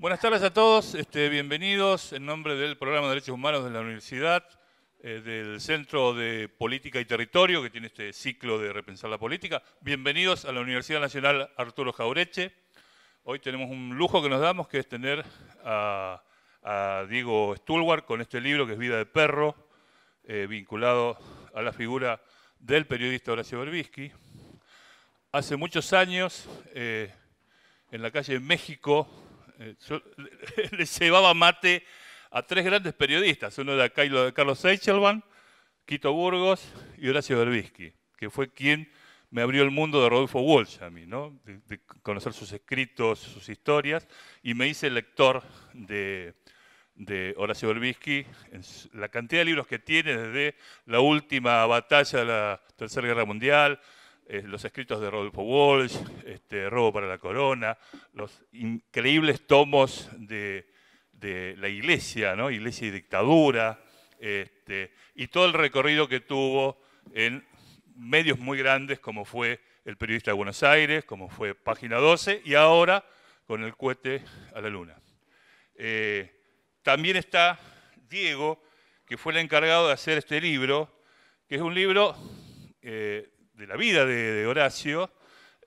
Buenas tardes a todos, este, bienvenidos en nombre del Programa de Derechos Humanos de la Universidad, eh, del Centro de Política y Territorio, que tiene este ciclo de Repensar la Política. Bienvenidos a la Universidad Nacional Arturo Jaureche. Hoy tenemos un lujo que nos damos, que es tener a, Diego Stulwar con este libro que es Vida de Perro, eh, vinculado a la figura del periodista Horacio Berbisky. Hace muchos años, eh, en la calle de México, eh, yo le llevaba mate a tres grandes periodistas, uno de Carlos Eichelman, Quito Burgos y Horacio Berbisky, que fue quien me abrió el mundo de Rodolfo Walsh a mí, ¿no? de, conocer sus escritos, sus historias, y me hice lector de, de Horacio Berbisky, la cantidad de libros que tiene desde la última batalla de la Tercera Guerra Mundial, eh, los escritos de Rodolfo Walsh, este, Robo para la Corona, los increíbles tomos de, la Iglesia, ¿no? Iglesia y Dictadura, este, y todo el recorrido que tuvo en medios muy grandes como fue el periodista de Buenos Aires, como fue Página 12, y ahora con el cohete a la luna. Eh, también está Diego, que fue el encargado de hacer este libro, que es un libro eh, de la vida de, Horacio,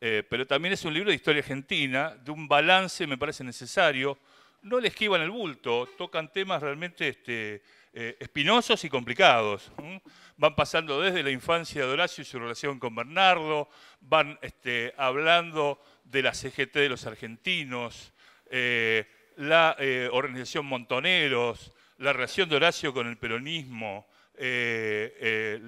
eh, pero también es un libro de historia argentina, de un balance, me parece necesario. No le esquivan el bulto, tocan temas realmente este, eh, espinosos y complicados. Van pasando desde la infancia de Horacio y su relación con Bernardo, van este, hablando de la CGT de los argentinos, eh, la organización Montoneros, la relación de Horacio con el peronismo,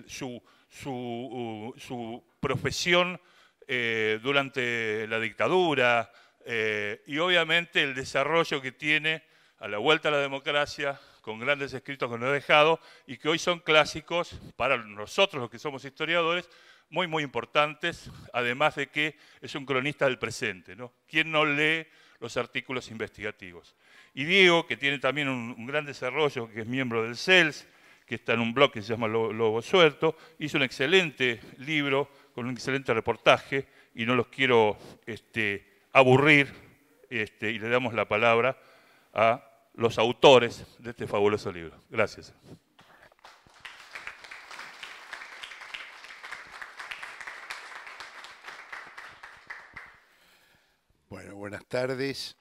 su su, profesión eh, durante la dictadura eh, y obviamente el desarrollo que tiene a la vuelta a la democracia con grandes escritos que nos ha dejado y que hoy son clásicos para nosotros los que somos historiadores, muy, muy importantes, además de que es un cronista del presente. ¿no? ¿Quién no lee los artículos investigativos? Y Diego, que tiene también un, un gran desarrollo, que es miembro del CELS, que está en un blog que se llama Lobo Suelto. Hizo un excelente libro con un excelente reportaje y no los quiero este, aburrir este, y le damos la palabra a los autores de este fabuloso libro. Gracias. Bueno, buenas tardes.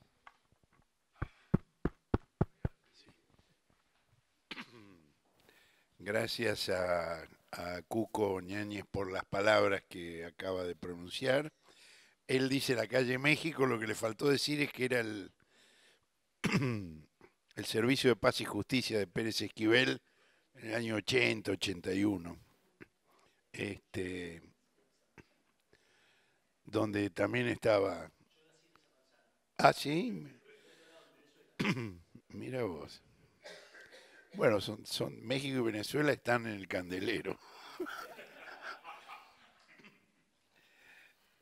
Gracias a, Cuco Ñáñez por las palabras que acaba de pronunciar. Él dice la calle México, lo que le faltó decir es que era el, el Servicio de Paz y Justicia de Pérez Esquivel en el año 80, 81. Este, donde también estaba. Ah, sí. Mira vos. Bueno, son, México y Venezuela están en el candelero.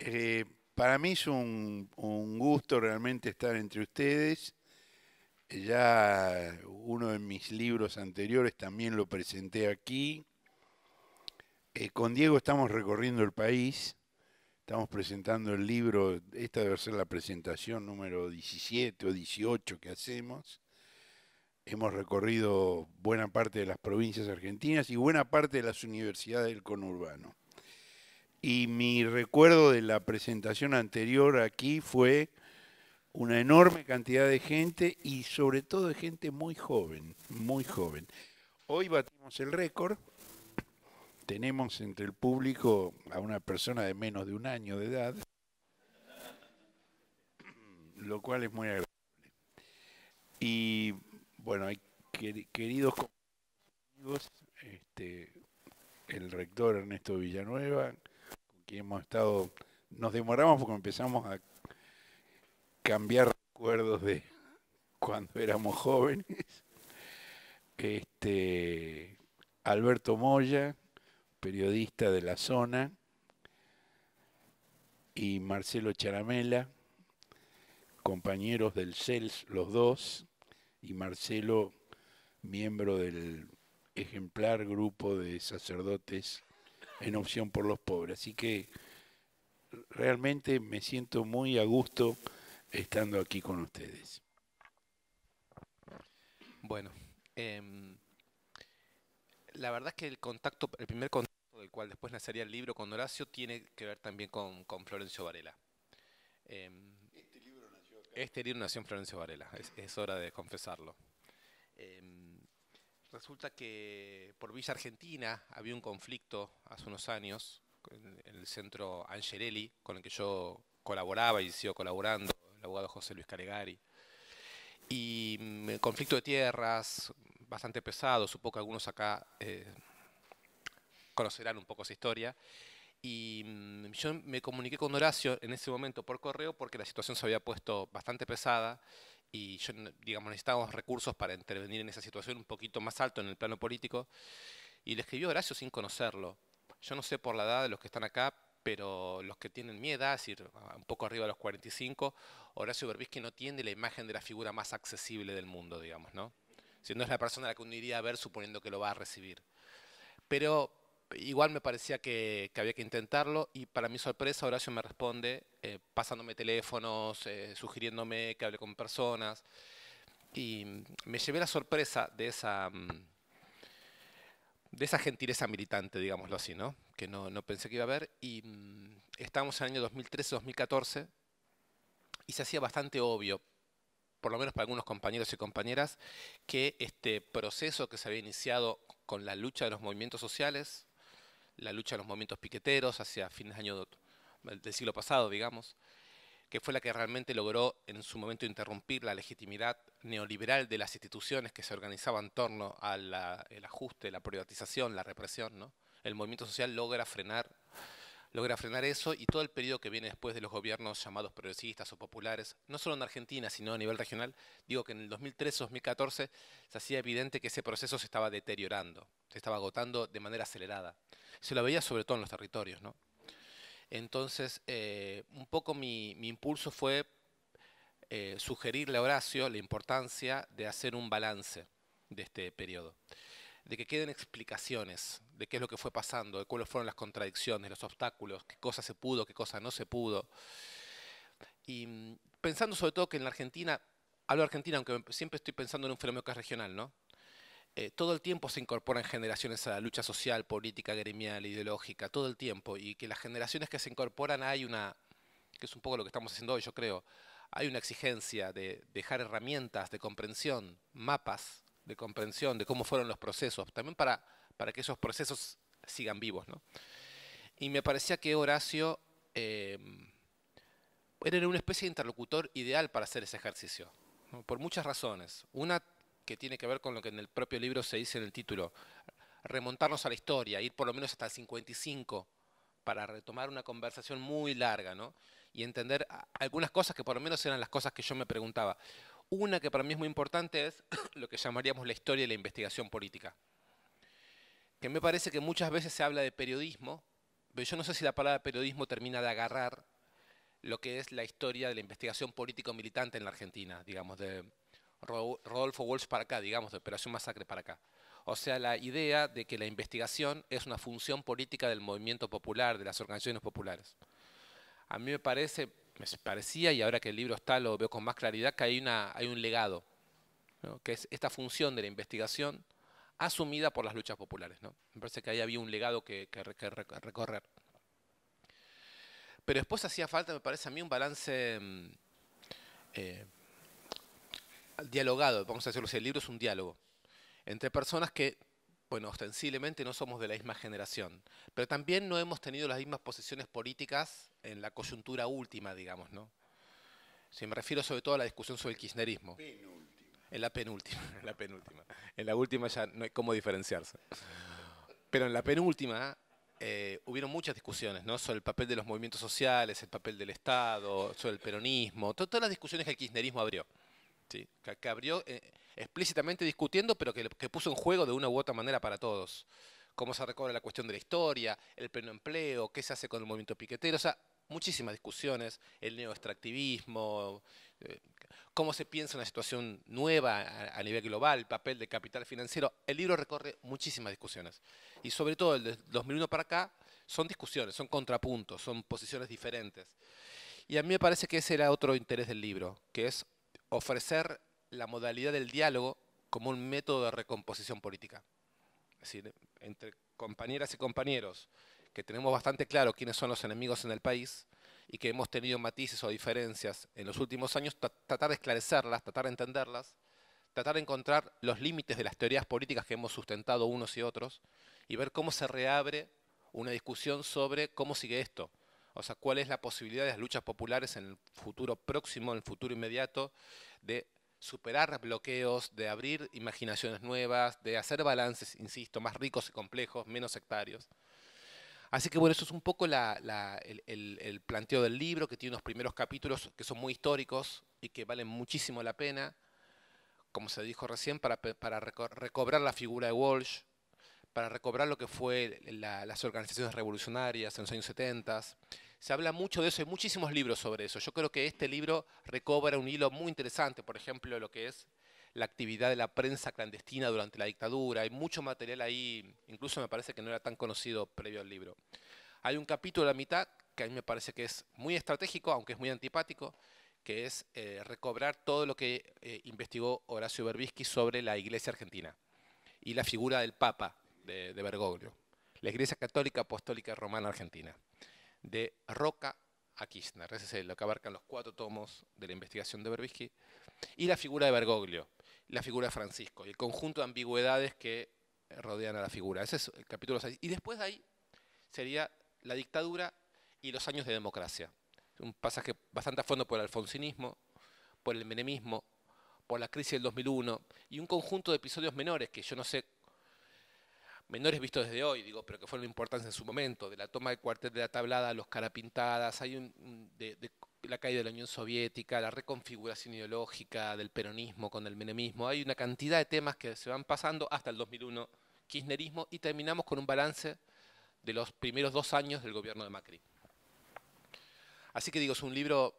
Eh, para mí es un, gusto realmente estar entre ustedes. Ya uno de mis libros anteriores también lo presenté aquí. Eh, con Diego estamos recorriendo el país. Estamos presentando el libro, esta debe ser la presentación número 17 o 18 que hacemos. Hemos recorrido buena parte de las provincias argentinas y buena parte de las universidades del conurbano. Y mi recuerdo de la presentación anterior aquí fue una enorme cantidad de gente y sobre todo de gente muy joven, muy joven. Hoy batimos el récord. Tenemos entre el público a una persona de menos de un año de edad, lo cual es muy agradable. Y bueno, queridos amigos, este, el rector Ernesto Villanueva, con quien hemos estado, nos demoramos porque empezamos a cambiar recuerdos de cuando éramos jóvenes. Este, Alberto Moya, periodista de la zona, y Marcelo Charamela, compañeros del CELS los dos, y Marcelo, miembro del ejemplar grupo de sacerdotes en opción por los pobres. Así que realmente me siento muy a gusto estando aquí con ustedes. Bueno, em, la verdad es que el contacto, el primer contacto del cual después nacería el libro con Horacio tiene que ver también con, Florencio Varela. Em, este herido nació en Florencio Varela, es, hora de confesarlo. Em, resulta que por Villa Argentina había un conflicto hace unos años en, el centro Angerelli, con el que yo colaboraba y sigo colaborando, el abogado José Luis Calegari. Y mm, conflicto de tierras, bastante pesado, supongo que algunos acá eh, conocerán un poco esa historia. Y mm, yo me comuniqué con Horacio en ese momento por correo porque la situación se había puesto bastante pesada y yo, digamos, necesitábamos recursos para intervenir en esa situación un poquito más alto en el plano político. Y le escribió Horacio sin conocerlo. Yo no sé por la edad de los que están acá, pero los que tienen mi edad, es decir, un poco arriba de los 45, Horacio Berbisky no tiene la imagen de la figura más accesible del mundo, digamos, ¿no? Si no es la persona a la que uno iría a ver suponiendo que lo va a recibir. Pero igual me parecía que, había que intentarlo y para mi sorpresa Horacio me responde eh, pasándome teléfonos, eh, sugiriéndome que hable con personas y me llevé la sorpresa de esa, mm, de esa gentileza militante, digámoslo así, ¿no? que no, no pensé que iba a haber y mm, estábamos en el año 2013-2014 y se hacía bastante obvio por lo menos para algunos compañeros y compañeras, que este proceso que se había iniciado con la lucha de los movimientos sociales, la lucha de los movimientos piqueteros hacia fines de año del siglo pasado, digamos, que fue la que realmente logró en su momento interrumpir la legitimidad neoliberal de las instituciones que se organizaban en torno al ajuste, la privatización, la represión. ¿no? El movimiento social logra frenar logra frenar eso y todo el periodo que viene después de los gobiernos llamados progresistas o populares, no solo en Argentina, sino a nivel regional, digo que en el 2013-2014 se hacía evidente que ese proceso se estaba deteriorando, se estaba agotando de manera acelerada. Se lo veía sobre todo en los territorios, Entonces, eh, un poco mi, impulso fue eh, sugerirle a Horacio la importancia de hacer un balance de este periodo de que queden explicaciones de qué es lo que fue pasando, de cuáles fueron las contradicciones, los obstáculos, qué cosa se pudo, qué cosa no se pudo. Y mm, pensando sobre todo que en la Argentina, hablo de Argentina, aunque siempre estoy pensando en un fenómeno que es regional, ¿no? Eh, todo el tiempo se incorporan generaciones a la lucha social, política, gremial, ideológica, todo el tiempo, y que las generaciones que se incorporan hay una, que es un poco lo que estamos haciendo hoy, yo creo, hay una exigencia de dejar herramientas de comprensión, mapas, de comprensión de cómo fueron los procesos, también para, para que esos procesos sigan vivos. Y me parecía que Horacio em, era una especie de interlocutor ideal para hacer ese ejercicio, por muchas razones. Una que tiene que ver con lo que en el propio libro se dice en el título, remontarnos a la historia, ir por lo menos hasta el 55 para retomar una conversación muy larga, Y entender algunas cosas que por lo menos eran las cosas que yo me preguntaba. Una que para mí es muy importante es lo que llamaríamos la historia de la investigación política. Que me parece que muchas veces se habla de periodismo, pero yo no sé si la palabra periodismo termina de agarrar lo que es la historia de la investigación político-militante en la Argentina, digamos, de Rodolfo Walsh para acá, digamos, de Operación Masacre para acá. O sea, la idea de que la investigación es una función política del movimiento popular, de las organizaciones populares. A mí me parece me parecía, y ahora que el libro está lo veo con más claridad, que hay, una, hay un legado, que es esta función de la investigación asumida por las luchas populares. ¿no? Me parece que ahí había un legado que, recorrer. Pero después hacía falta, me parece a mí, un balance mm, eh, dialogado, vamos a decirlo, así, el libro es un diálogo, entre personas que bueno, ostensiblemente no somos de la misma generación, pero también no hemos tenido las mismas posiciones políticas en la coyuntura última, digamos, ¿no? Si me refiero sobre todo a la discusión sobre el kirchnerismo. Penúltima. En la penúltima, en la penúltima. En la última ya no hay cómo diferenciarse. Pero en la penúltima eh, hubieron muchas discusiones, ¿no? Sobre el papel de los movimientos sociales, el papel del Estado, sobre el peronismo, todas las discusiones que el kirchnerismo abrió. ¿sí? Que, abrió eh, explícitamente discutiendo, pero que, puso en juego de una u otra manera para todos. Cómo se recorre la cuestión de la historia, el pleno empleo, qué se hace con el movimiento piquetero, o sea, muchísimas discusiones, el neoextractivismo, eh, cómo se piensa una situación nueva a, nivel global, el papel del capital financiero. El libro recorre muchísimas discusiones. Y sobre todo el 2001 para acá son discusiones, son contrapuntos, son posiciones diferentes. Y a mí me parece que ese era otro interés del libro, que es ofrecer la modalidad del diálogo como un método de recomposición política. Es decir, entre compañeras y compañeros que tenemos bastante claro quiénes son los enemigos en el país y que hemos tenido matices o diferencias en los últimos años, tratar de esclarecerlas, tratar de entenderlas, tratar de encontrar los límites de las teorías políticas que hemos sustentado unos y otros y ver cómo se reabre una discusión sobre cómo sigue esto. O sea, cuál es la posibilidad de las luchas populares en el futuro próximo, en el futuro inmediato, de superar bloqueos, de abrir imaginaciones nuevas, de hacer balances, insisto, más ricos y complejos, menos sectarios. Así que bueno, eso es un poco el, planteo del libro, que tiene unos primeros capítulos que son muy históricos y que valen muchísimo la pena, como se dijo recién, para, recobrar la figura de Walsh, para recobrar lo que fue las organizaciones revolucionarias en los años 70 se habla mucho de eso, hay muchísimos libros sobre eso. Yo creo que este libro recobra un hilo muy interesante, por ejemplo, lo que es la actividad de la prensa clandestina durante la dictadura. Hay mucho material ahí, incluso me parece que no era tan conocido previo al libro. Hay un capítulo a la mitad que a mí me parece que es muy estratégico, aunque es muy antipático, que es eh, recobrar todo lo que eh, investigó Horacio Berbisky sobre la Iglesia Argentina y la figura del Papa de, de Bergoglio, la Iglesia Católica Apostólica Romana Argentina de Roca a Kirchner. Ese es lo que abarcan los cuatro tomos de la investigación de Berbisky. Y la figura de Bergoglio, la figura de Francisco, y el conjunto de ambigüedades que rodean a la figura. Ese es el capítulo 6. Y después de ahí sería la dictadura y los años de democracia. Un pasaje bastante a fondo por el alfonsinismo, por el menemismo, por la crisis del 2001 y un conjunto de episodios menores que yo no sé menores vistos desde hoy, digo, pero que fueron importantes en su momento, de la toma del cuartel de la tablada los carapintadas, hay de, la caída de la Unión Soviética, la reconfiguración ideológica del peronismo con el menemismo, hay una cantidad de temas que se van pasando hasta el 2001, kirchnerismo, y terminamos con un balance de los primeros dos años del gobierno de Macri. Así que digo, es un libro,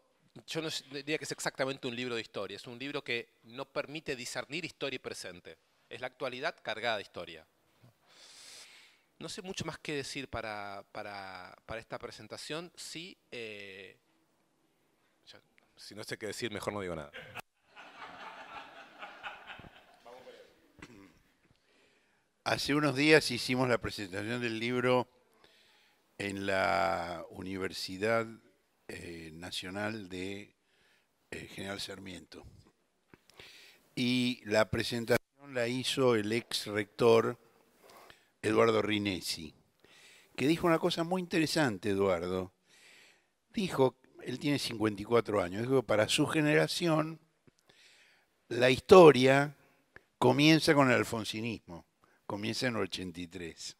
yo no diría que es exactamente un libro de historia, es un libro que no permite discernir historia y presente. Es la actualidad cargada de historia. No sé mucho más que decir para, esta presentación. Sí, eh, si no sé qué decir, mejor no digo nada. Hace unos días hicimos la presentación del libro en la Universidad eh, Nacional de eh, General Sarmiento. Y la presentación la hizo el ex rector Eduardo Rinesi, que dijo una cosa muy interesante, Eduardo. Dijo, él tiene 54 años, dijo, para su generación, la historia comienza con el alfonsinismo, comienza en el 83.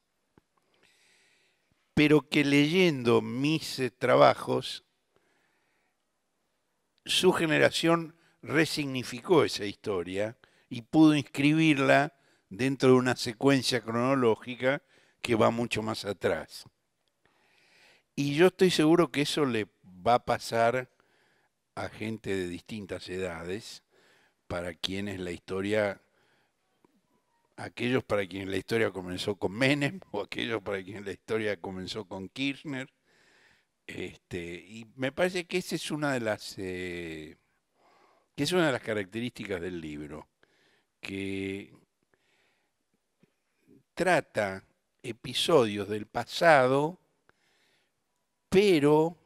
Pero que leyendo mis eh, trabajos, su generación resignificó esa historia y pudo inscribirla dentro de una secuencia cronológica que va mucho más atrás. Y yo estoy seguro que eso le va a pasar a gente de distintas edades, para quienes la historia, aquellos para quienes la historia comenzó con Menem o aquellos para quienes la historia comenzó con Kirchner. Este, y me parece que esa es una de las eh, que es una de las características del libro, que trata episodios del pasado, pero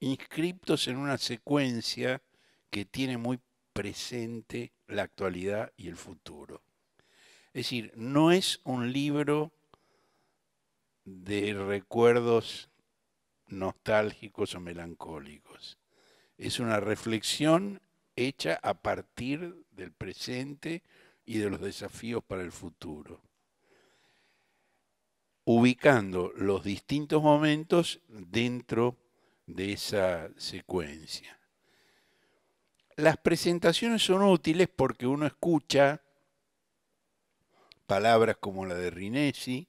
inscriptos en una secuencia que tiene muy presente la actualidad y el futuro. Es decir, no es un libro de recuerdos nostálgicos o melancólicos. Es una reflexión hecha a partir del presente y de los desafíos para el futuro ubicando los distintos momentos dentro de esa secuencia. Las presentaciones son útiles porque uno escucha palabras como la de Rinesi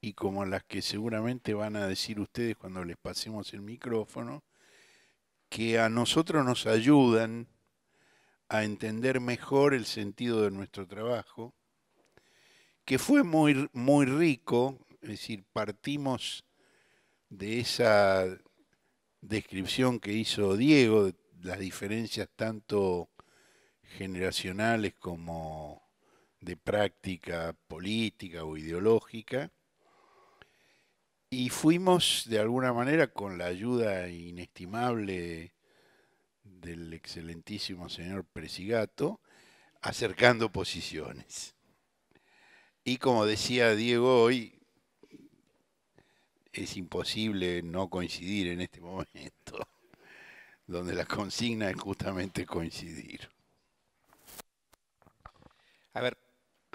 y como las que seguramente van a decir ustedes cuando les pasemos el micrófono, que a nosotros nos ayudan a entender mejor el sentido de nuestro trabajo, que fue muy, muy rico es decir, partimos de esa descripción que hizo Diego, de las diferencias tanto generacionales como de práctica política o ideológica, y fuimos de alguna manera con la ayuda inestimable del excelentísimo señor Presigato, acercando posiciones. Y como decía Diego hoy, es imposible no coincidir en este momento, donde la consigna es justamente coincidir. A ver,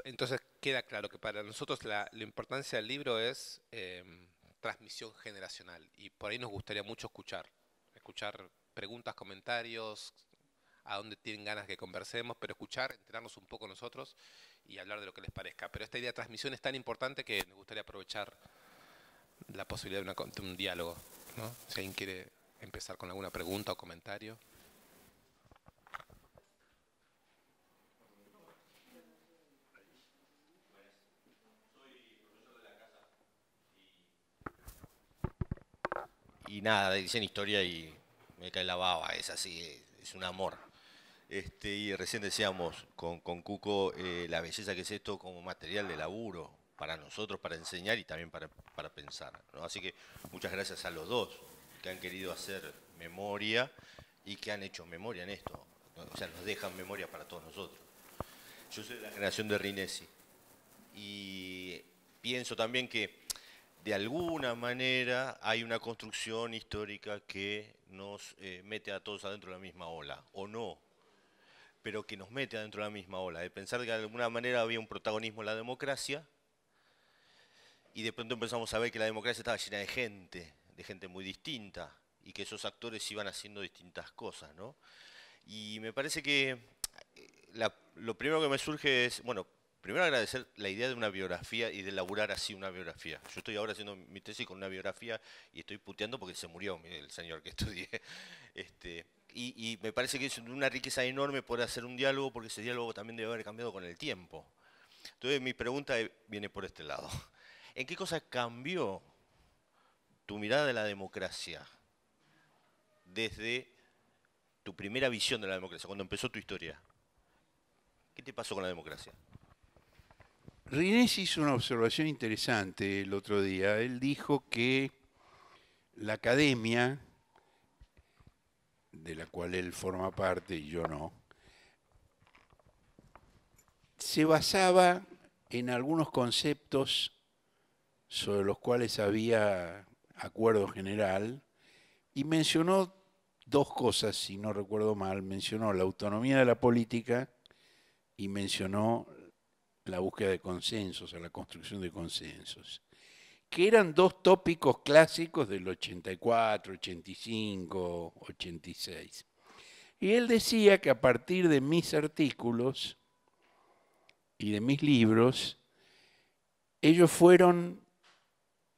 entonces queda claro que para nosotros la, la importancia del libro es em, transmisión generacional y por ahí nos gustaría mucho escuchar, escuchar preguntas, comentarios, a dónde tienen ganas que conversemos, pero escuchar, enterarnos un poco nosotros y hablar de lo que les parezca. Pero esta idea de transmisión es tan importante que me gustaría aprovechar la posibilidad de, una, un diálogo. ¿no? Si alguien quiere empezar con alguna pregunta o comentario. y nada, dicen historia y me cae la baba, es así, es un amor. Este, y recién decíamos con, Cuco eh, la belleza que es esto como material de laburo, para nosotros, para enseñar y también para, pensar. Así que muchas gracias a los dos que han querido hacer memoria y que han hecho memoria en esto. O sea, nos dejan memoria para todos nosotros. Yo soy de la generación de Rinesi y pienso también que de alguna manera hay una construcción histórica que nos eh, mete a todos adentro de la misma ola, o no, pero que nos mete adentro de la misma ola, de pensar que de alguna manera había un protagonismo en la democracia y de pronto empezamos a ver que la democracia estaba llena de gente, de gente muy distinta, y que esos actores iban haciendo distintas cosas, ¿no? Y me parece que eh, lo primero que me surge es, bueno, primero agradecer la idea de una biografía y de elaborar así una biografía. Yo estoy ahora haciendo mi tesis con una biografía y estoy puteando porque se murió el señor que estudié. Este, y, y, me parece que es una riqueza enorme poder hacer un diálogo porque ese diálogo también debe haber cambiado con el tiempo. Entonces mi pregunta viene por este lado. ¿En qué cosas cambió tu mirada de la democracia desde tu primera visión de la democracia, cuando empezó tu historia? ¿Qué te pasó con la democracia? Rinés hizo una observación interesante el otro día. Él dijo que la academia, de la cual él forma parte y yo no, se basaba en algunos conceptos sobre los cuales había acuerdo general, y mencionó dos cosas, si no recuerdo mal, mencionó la autonomía de la política y mencionó la búsqueda de consensos, o la construcción de consensos, que eran dos tópicos clásicos del 84, 85, 86. Y él decía que a partir de mis artículos y de mis libros, ellos fueron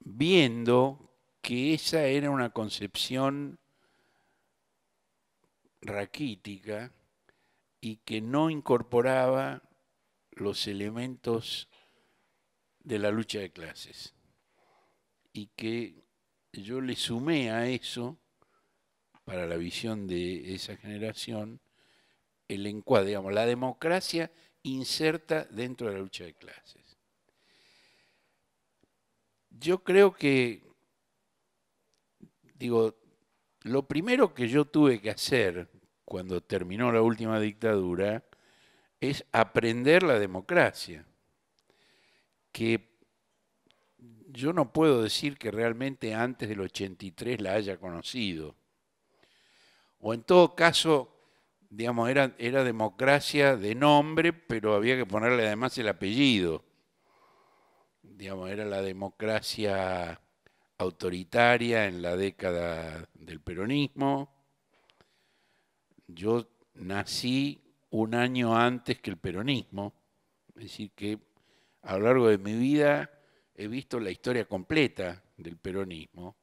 viendo que esa era una concepción raquítica y que no incorporaba los elementos de la lucha de clases. Y que yo le sumé a eso, para la visión de esa generación, el encuadre, digamos, la democracia inserta dentro de la lucha de clases yo creo que, digo, lo primero que yo tuve que hacer cuando terminó la última dictadura es aprender la democracia, que yo no puedo decir que realmente antes del 83 la haya conocido. O en todo caso, digamos, era, era democracia de nombre, pero había que ponerle además el apellido era la democracia autoritaria en la década del peronismo. Yo nací un año antes que el peronismo, es decir, que a lo largo de mi vida he visto la historia completa del peronismo.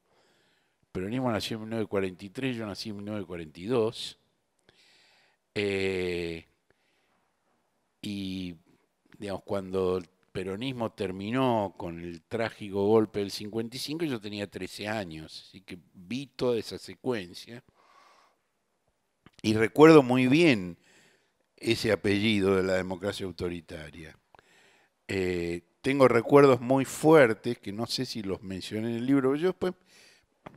El peronismo nació en 1943, yo nací en 1942. Eh, y digamos, cuando peronismo terminó con el trágico golpe del 55, yo tenía 13 años, así que vi toda esa secuencia. Y recuerdo muy bien ese apellido de la democracia autoritaria. Eh, tengo recuerdos muy fuertes, que no sé si los mencioné en el libro, yo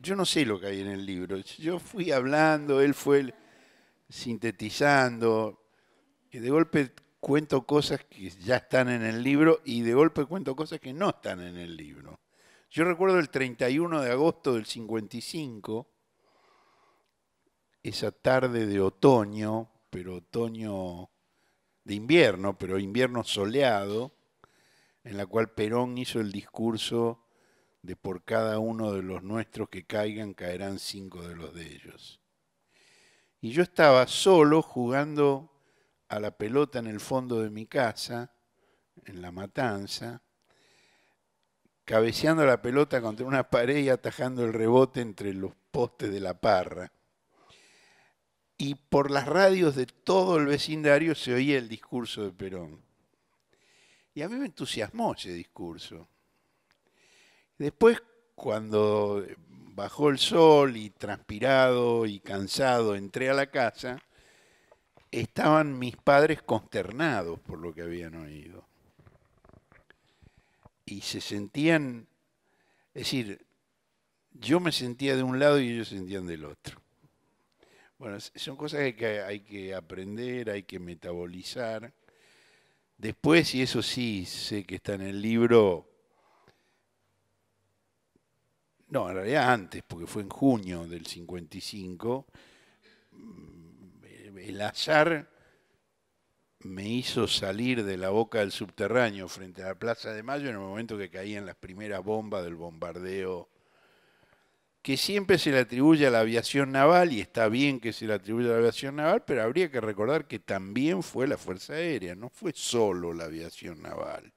yo no sé lo que hay en el libro, yo fui hablando, él fue sintetizando, y de golpe cuento cosas que ya están en el libro y de golpe cuento cosas que no están en el libro. Yo recuerdo el 31 de agosto del 55, esa tarde de otoño, pero otoño de invierno, pero invierno soleado, en la cual Perón hizo el discurso de por cada uno de los nuestros que caigan caerán cinco de los de ellos. Y yo estaba solo jugando a la pelota en el fondo de mi casa, en la matanza, cabeceando la pelota contra una pared y atajando el rebote entre los postes de la parra. Y por las radios de todo el vecindario se oía el discurso de Perón. Y a mí me entusiasmó ese discurso. Después, cuando bajó el sol y transpirado y cansado entré a la casa, estaban mis padres consternados por lo que habían oído. Y se sentían, es decir, yo me sentía de un lado y ellos sentían del otro. Bueno, son cosas que hay que aprender, hay que metabolizar. Después, y eso sí sé que está en el libro, no, en realidad antes, porque fue en junio del 55, el azar me hizo salir de la boca del subterráneo frente a la Plaza de Mayo en el momento que caían las primeras bombas del bombardeo, que siempre se le atribuye a la aviación naval, y está bien que se le atribuya a la aviación naval, pero habría que recordar que también fue la Fuerza Aérea, no fue solo la aviación naval.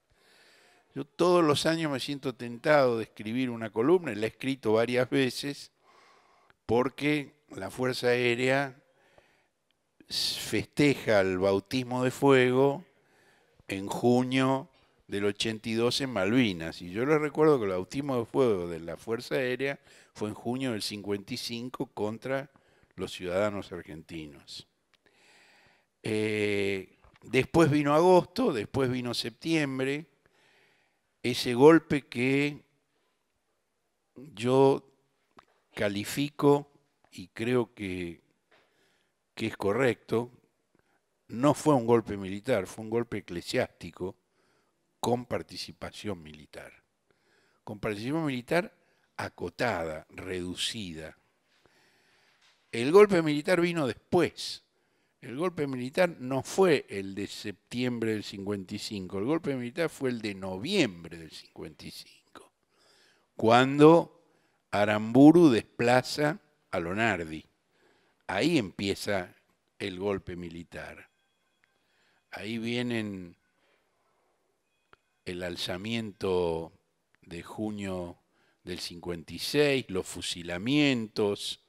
Yo todos los años me siento tentado de escribir una columna, y la he escrito varias veces, porque la Fuerza Aérea festeja el bautismo de fuego en junio del 82 en Malvinas. Y yo les recuerdo que el bautismo de fuego de la Fuerza Aérea fue en junio del 55 contra los ciudadanos argentinos. Eh, después vino agosto, después vino septiembre, ese golpe que yo califico y creo que que es correcto, no fue un golpe militar, fue un golpe eclesiástico con participación militar. Con participación militar acotada, reducida. El golpe militar vino después. El golpe militar no fue el de septiembre del 55, el golpe militar fue el de noviembre del 55, cuando Aramburu desplaza a Lonardi. Ahí empieza el golpe militar. Ahí vienen el alzamiento de junio del 56, los fusilamientos,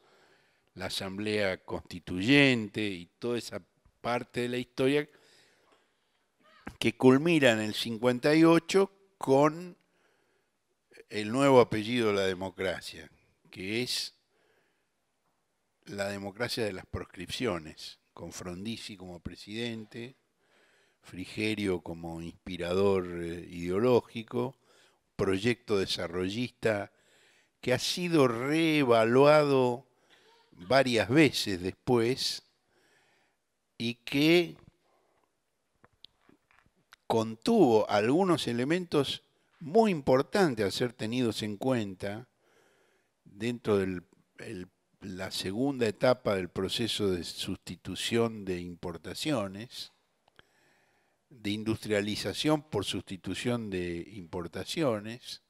la asamblea constituyente y toda esa parte de la historia que culmina en el 58 con el nuevo apellido de la democracia, que es la democracia de las proscripciones, con Frondizi como presidente, Frigerio como inspirador eh, ideológico, proyecto desarrollista que ha sido reevaluado varias veces después y que contuvo algunos elementos muy importantes a ser tenidos en cuenta dentro del el la segunda etapa del proceso de sustitución de importaciones, de industrialización por sustitución de importaciones.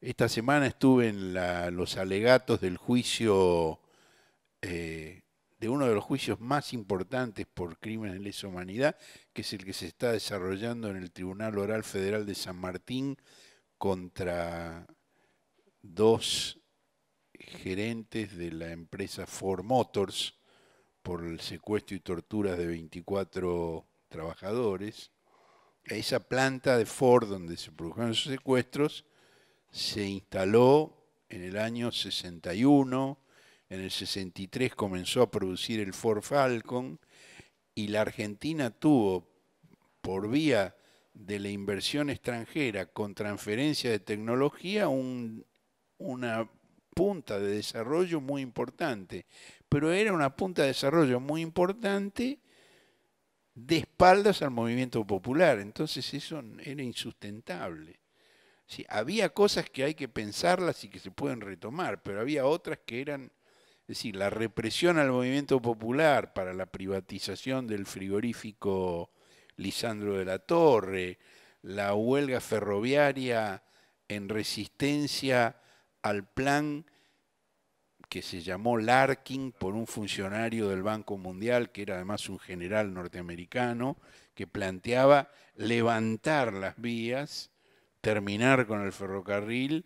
Esta semana estuve en los alegatos del juicio, eh, de uno de los juicios más importantes por crímenes de lesa humanidad, que es el que se está desarrollando en el Tribunal Oral Federal de San Martín contra dos gerentes de la empresa Ford Motors por el secuestro y torturas de 24 trabajadores. Esa planta de Ford donde se produjeron esos secuestros se instaló en el año 61, en el 63 comenzó a producir el Ford Falcon y la Argentina tuvo por vía de la inversión extranjera con transferencia de tecnología un, una punta de desarrollo muy importante, pero era una punta de desarrollo muy importante de espaldas al movimiento popular, entonces eso era insustentable. había cosas que hay que pensarlas y que se pueden retomar, pero había otras que eran, es decir, la represión al movimiento popular para la privatización del frigorífico Lisandro de la Torre, la huelga ferroviaria en resistencia al plan que se llamó Larkin por un funcionario del Banco Mundial, que era además un general norteamericano, que planteaba levantar las vías, terminar con el ferrocarril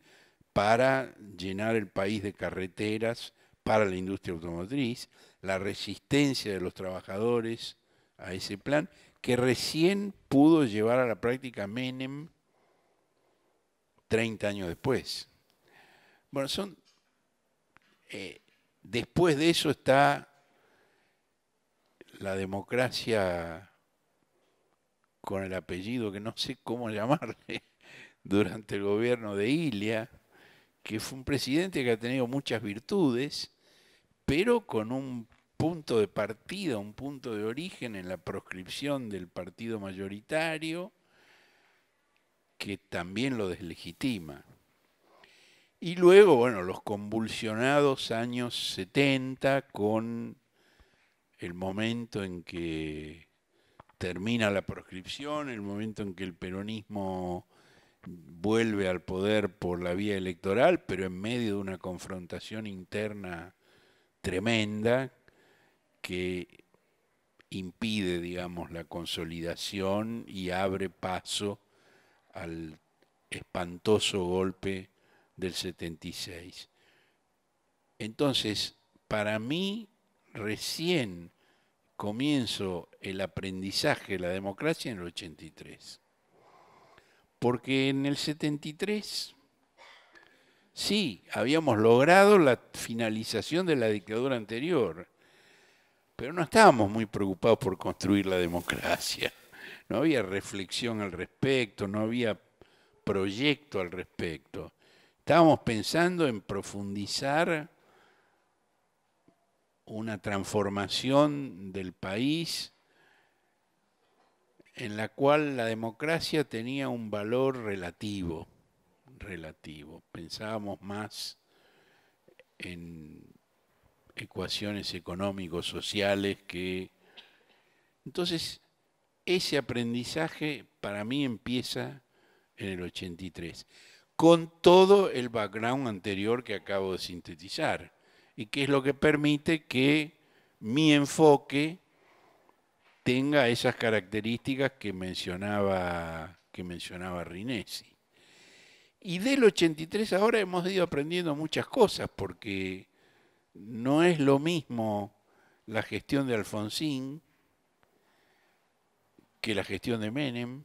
para llenar el país de carreteras para la industria automotriz, la resistencia de los trabajadores a ese plan, que recién pudo llevar a la práctica Menem 30 años después. Bueno, son. Eh, después de eso está la democracia con el apellido que no sé cómo llamarle, durante el gobierno de Ilia, que fue un presidente que ha tenido muchas virtudes, pero con un punto de partida, un punto de origen en la proscripción del partido mayoritario, que también lo deslegitima. Y luego, bueno, los convulsionados años 70 con el momento en que termina la proscripción, el momento en que el peronismo vuelve al poder por la vía electoral, pero en medio de una confrontación interna tremenda que impide, digamos, la consolidación y abre paso al espantoso golpe del 76. Entonces, para mí, recién comienzo el aprendizaje de la democracia en el 83. Porque en el 73, sí, habíamos logrado la finalización de la dictadura anterior, pero no estábamos muy preocupados por construir la democracia. No había reflexión al respecto, no había proyecto al respecto. Estábamos pensando en profundizar una transformación del país en la cual la democracia tenía un valor relativo, relativo. Pensábamos más en ecuaciones económicos, sociales, que... Entonces, ese aprendizaje para mí empieza en el 83 con todo el background anterior que acabo de sintetizar y que es lo que permite que mi enfoque tenga esas características que mencionaba, que mencionaba Rinesi. Y del 83 ahora hemos ido aprendiendo muchas cosas porque no es lo mismo la gestión de Alfonsín que la gestión de Menem.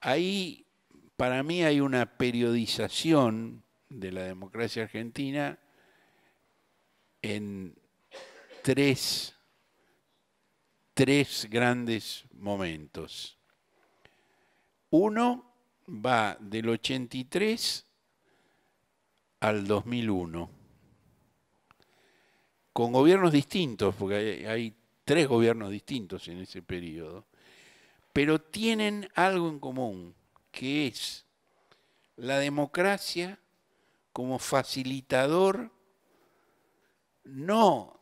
Ahí para mí hay una periodización de la democracia argentina en tres, grandes momentos. Uno va del 83 al 2001, con gobiernos distintos, porque hay, hay tres gobiernos distintos en ese periodo, pero tienen algo en común que es la democracia como facilitador no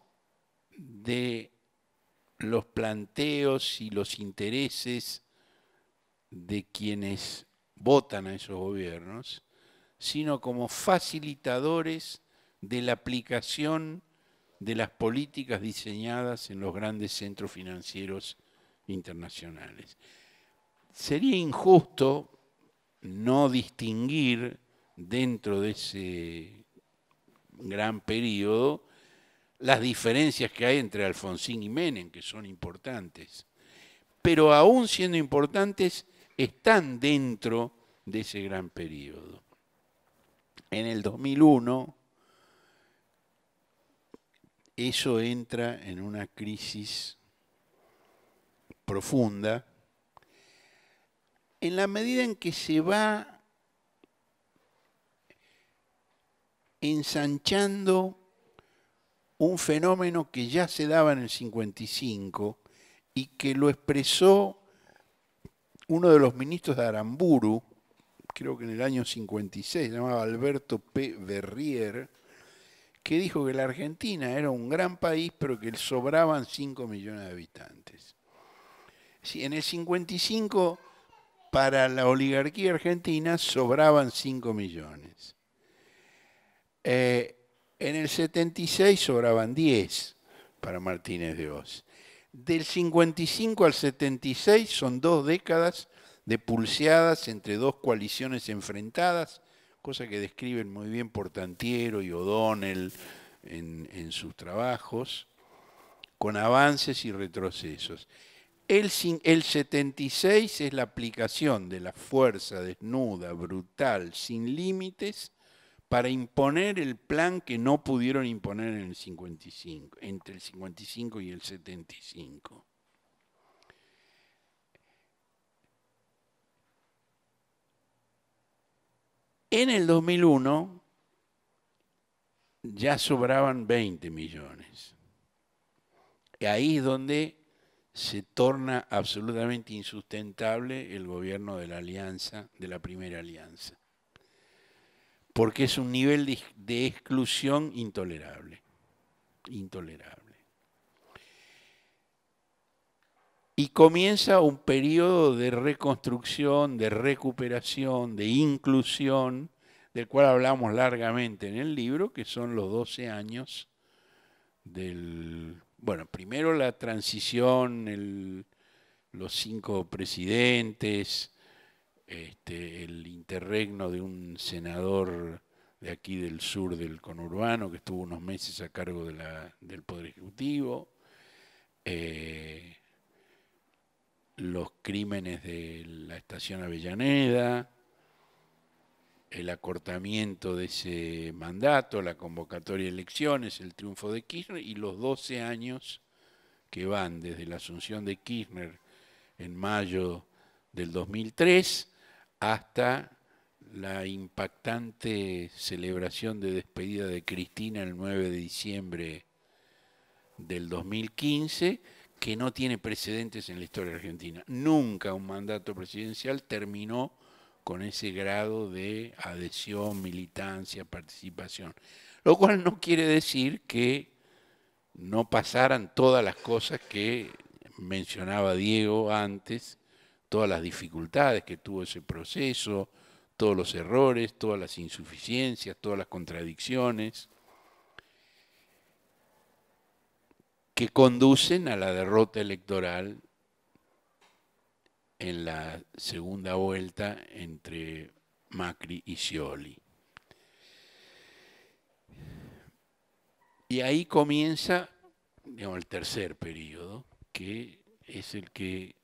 de los planteos y los intereses de quienes votan a esos gobiernos, sino como facilitadores de la aplicación de las políticas diseñadas en los grandes centros financieros internacionales. Sería injusto no distinguir dentro de ese gran periodo las diferencias que hay entre Alfonsín y Menem, que son importantes. Pero aún siendo importantes, están dentro de ese gran periodo. En el 2001, eso entra en una crisis profunda en la medida en que se va ensanchando un fenómeno que ya se daba en el 55 y que lo expresó uno de los ministros de Aramburu, creo que en el año 56, se llamaba Alberto P. Berrier, que dijo que la Argentina era un gran país, pero que sobraban 5 millones de habitantes. en el 55 para la oligarquía argentina sobraban 5 millones. Eh, en el 76 sobraban 10 para Martínez de Oz. Del 55 al 76 son dos décadas de pulseadas entre dos coaliciones enfrentadas, cosa que describen muy bien Portantiero y O'Donnell en sus trabajos, con avances y retrocesos. El, 76 es la aplicación de la fuerza desnuda, brutal, sin límites, para imponer el plan que no pudieron imponer en el 55, entre el 55 y el 75. En el 2001 ya sobraban 20 millones. Y ahí es donde se torna absolutamente insustentable el gobierno de la alianza, de la primera alianza, porque es un nivel de, exclusión intolerable, intolerable. Y comienza un periodo de reconstrucción, de recuperación, de inclusión, del cual hablamos largamente en el libro, que son los 12 años del bueno, primero la transición, los cinco presidentes, este, el interregno de un senador de aquí del sur del conurbano que estuvo unos meses a cargo del Poder Ejecutivo, eh, los crímenes de la estación Avellaneda, el acortamiento de ese mandato, la convocatoria de elecciones, el triunfo de Kirchner y los 12 años que van desde la asunción de Kirchner en mayo del 2003 hasta la impactante celebración de despedida de Cristina el 9 de diciembre del 2015, que no tiene precedentes en la historia argentina. Nunca un mandato presidencial terminó con ese grado de adhesión, militancia, participación. Lo cual no quiere decir que no pasaran todas las cosas que mencionaba Diego antes, todas las dificultades que tuvo ese proceso, todos los errores, todas las insuficiencias, todas las contradicciones, que conducen a la derrota electoral en la segunda vuelta entre Macri y Scioli. Y ahí comienza el tercer periodo, que es el que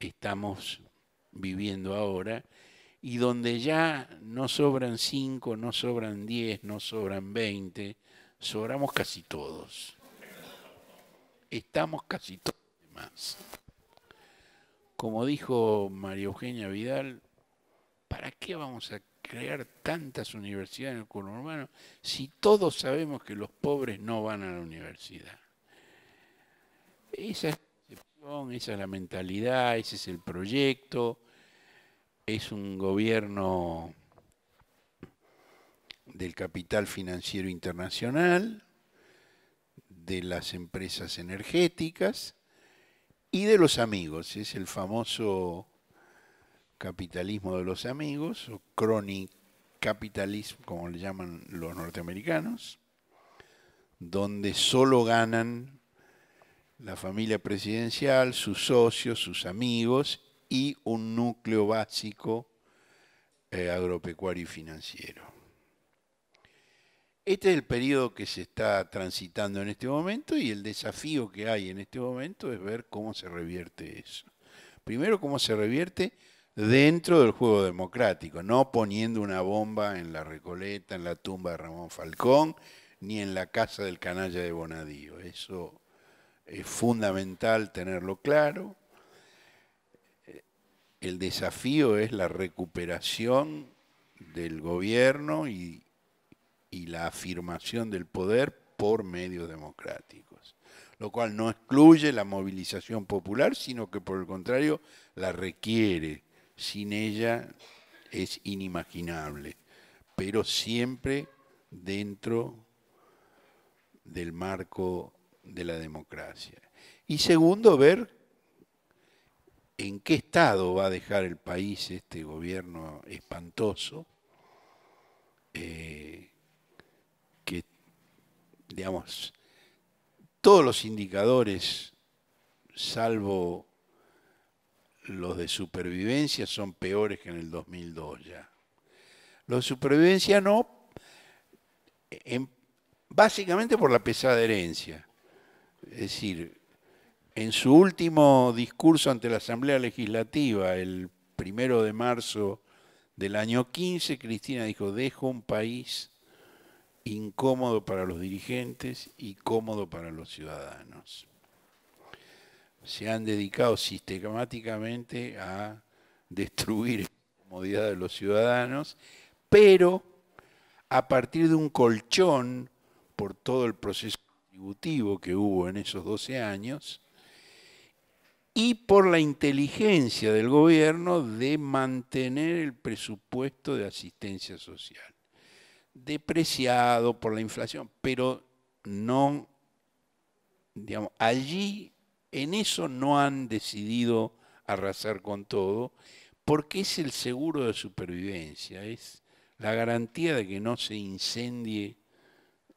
estamos viviendo ahora, y donde ya no sobran cinco, no sobran diez, no sobran veinte, sobramos casi todos. Estamos casi todos más. Como dijo María Eugenia Vidal, ¿para qué vamos a crear tantas universidades en el urbano si todos sabemos que los pobres no van a la universidad? Esa es la esa es la mentalidad, ese es el proyecto, es un gobierno del capital financiero internacional, de las empresas energéticas, y de los amigos. Es el famoso capitalismo de los amigos, o crony capitalism, como le llaman los norteamericanos, donde solo ganan la familia presidencial, sus socios, sus amigos y un núcleo básico eh, agropecuario y financiero. Este es el periodo que se está transitando en este momento y el desafío que hay en este momento es ver cómo se revierte eso. Primero, cómo se revierte dentro del juego democrático, no poniendo una bomba en la Recoleta, en la tumba de Ramón Falcón, ni en la casa del canalla de Bonadío. Eso es fundamental tenerlo claro. El desafío es la recuperación del gobierno y y la afirmación del poder por medios democráticos, lo cual no excluye la movilización popular, sino que por el contrario la requiere. Sin ella es inimaginable, pero siempre dentro del marco de la democracia. Y segundo, ver en qué estado va a dejar el país este gobierno espantoso. Eh, digamos, todos los indicadores, salvo los de supervivencia, son peores que en el 2002 ya. Los de supervivencia no, básicamente por la pesada herencia. Es decir, en su último discurso ante la Asamblea Legislativa, el primero de marzo del año 15, Cristina dijo, dejo un país incómodo para los dirigentes y cómodo para los ciudadanos. Se han dedicado sistemáticamente a destruir la comodidad de los ciudadanos, pero a partir de un colchón por todo el proceso tributivo que hubo en esos 12 años y por la inteligencia del gobierno de mantener el presupuesto de asistencia social depreciado por la inflación, pero no, digamos, allí en eso no han decidido arrasar con todo, porque es el seguro de supervivencia, es la garantía de que no se incendie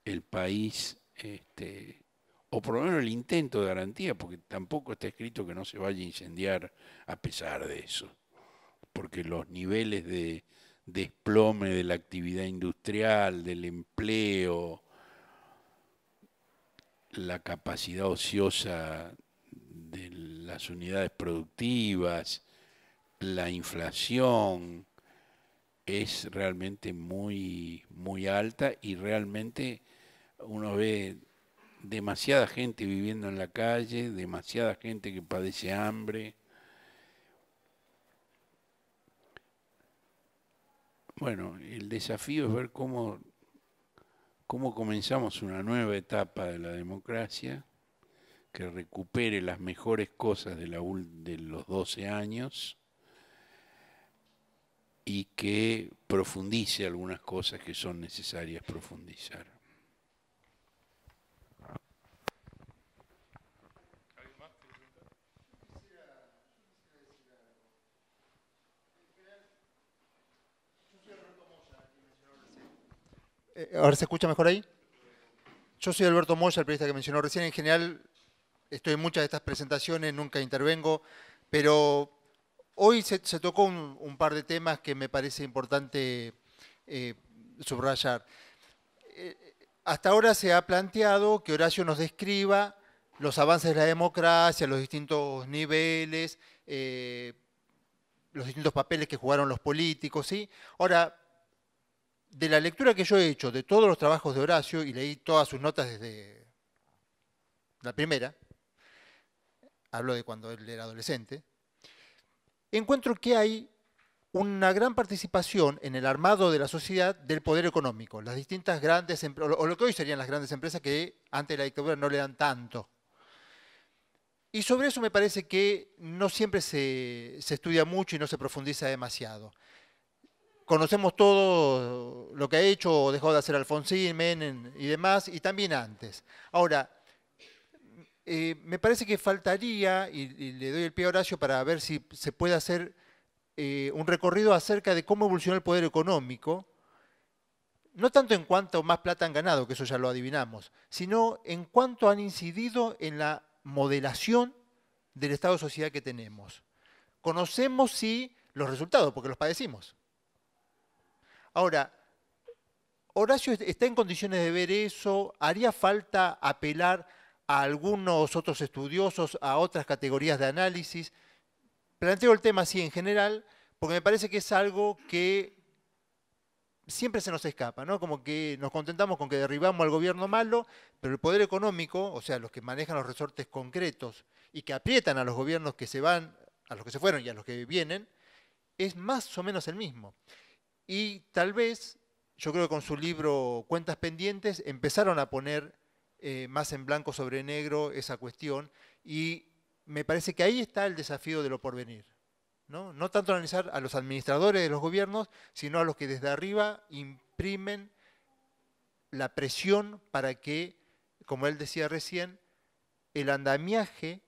el país, este, o por lo menos el intento de garantía, porque tampoco está escrito que no se vaya a incendiar a pesar de eso, porque los niveles de desplome de la actividad industrial, del empleo, la capacidad ociosa de las unidades productivas, la inflación es realmente muy muy alta y realmente uno ve demasiada gente viviendo en la calle, demasiada gente que padece hambre. Bueno, el desafío es ver cómo, cómo comenzamos una nueva etapa de la democracia que recupere las mejores cosas de, de los 12 años y que profundice algunas cosas que son necesarias profundizar. ¿Ahora eh, se escucha mejor ahí? Yo soy Alberto Moya, el periodista que mencionó recién. En general, estoy en muchas de estas presentaciones, nunca intervengo, pero hoy se, tocó un, par de temas que me parece importante eh, subrayar. Eh, hasta ahora se ha planteado que Horacio nos describa los avances de la democracia, los distintos niveles, los distintos papeles que jugaron los políticos, ¿sí? Ahora, de la lectura que yo he hecho de todos los trabajos de Horacio y leí todas sus notas desde la primera, hablo de cuando él era adolescente, encuentro que hay una gran participación en el armado de la sociedad del poder económico, las distintas grandes, o lo que hoy serían las grandes empresas que antes de la dictadura no le dan tanto. Y sobre eso me parece que no siempre se estudia mucho y no se profundiza demasiado conocemos todo lo que ha hecho o dejado de hacer Alfonsín, Menem y demás, y también antes. Ahora, eh, me parece que faltaría, y, le doy el pie a Horacio para ver si se puede hacer eh, un recorrido acerca de cómo evolucionó el poder económico, no tanto en cuanto más plata han ganado, que eso ya lo adivinamos, sino en cuanto han incidido en la modelación del estado de sociedad que tenemos. Conocemos, sí, los resultados, porque los padecimos. Ahora, Horacio está en condiciones de ver eso, ¿haría falta apelar a algunos otros estudiosos, a otras categorías de análisis? Planteo el tema así en general, porque me parece que es algo que siempre se nos escapa, ¿no? Como que nos contentamos con que derribamos al gobierno malo, pero el poder económico, o sea, los que manejan los resortes concretos y que aprietan a los gobiernos que se van, a los que se fueron y a los que vienen, es más o menos el mismo y tal vez, yo creo que con su libro Cuentas Pendientes empezaron a poner eh, más en blanco sobre negro esa cuestión y me parece que ahí está el desafío de lo porvenir. ¿no? no tanto analizar a los administradores de los gobiernos, sino a los que desde arriba imprimen la presión para que, como él decía recién, el andamiaje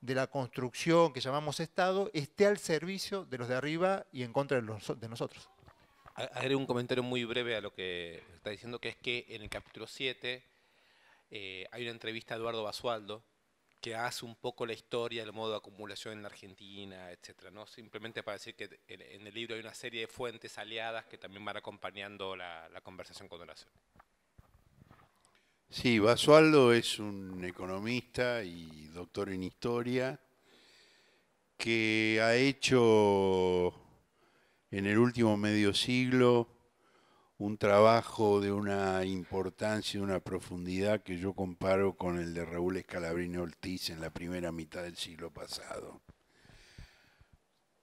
de la construcción que llamamos Estado esté al servicio de los de arriba y en contra de, los, de nosotros. Agrego un comentario muy breve a lo que está diciendo, que es que en el capítulo 7 eh, hay una entrevista a Eduardo Basualdo que hace un poco la historia del modo de acumulación en la Argentina, etcétera, ¿no? Simplemente para decir que en el libro hay una serie de fuentes aliadas que también van acompañando la, conversación con Horacio. Sí, Basualdo es un economista y doctor en historia que ha hecho en el último medio siglo un trabajo de una importancia, y una profundidad que yo comparo con el de Raúl Escalabrini Ortiz en la primera mitad del siglo pasado.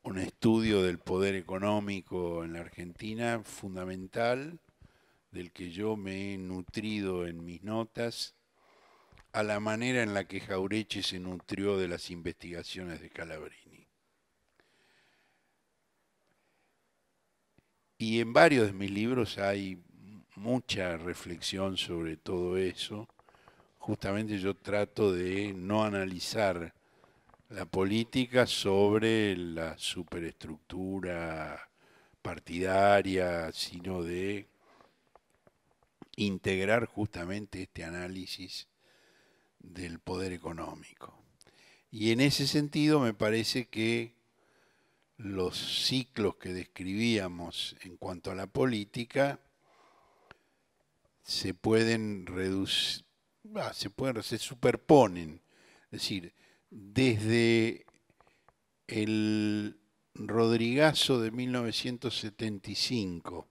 Un estudio del poder económico en la Argentina fundamental del que yo me he nutrido en mis notas, a la manera en la que Jaureche se nutrió de las investigaciones de Calabrini. Y en varios de mis libros hay mucha reflexión sobre todo eso. Justamente yo trato de no analizar la política sobre la superestructura partidaria, sino de integrar justamente este análisis del poder económico. Y en ese sentido me parece que los ciclos que describíamos en cuanto a la política se pueden reducir, ah, se, pueden, se superponen. Es decir, desde el Rodrigazo de 1975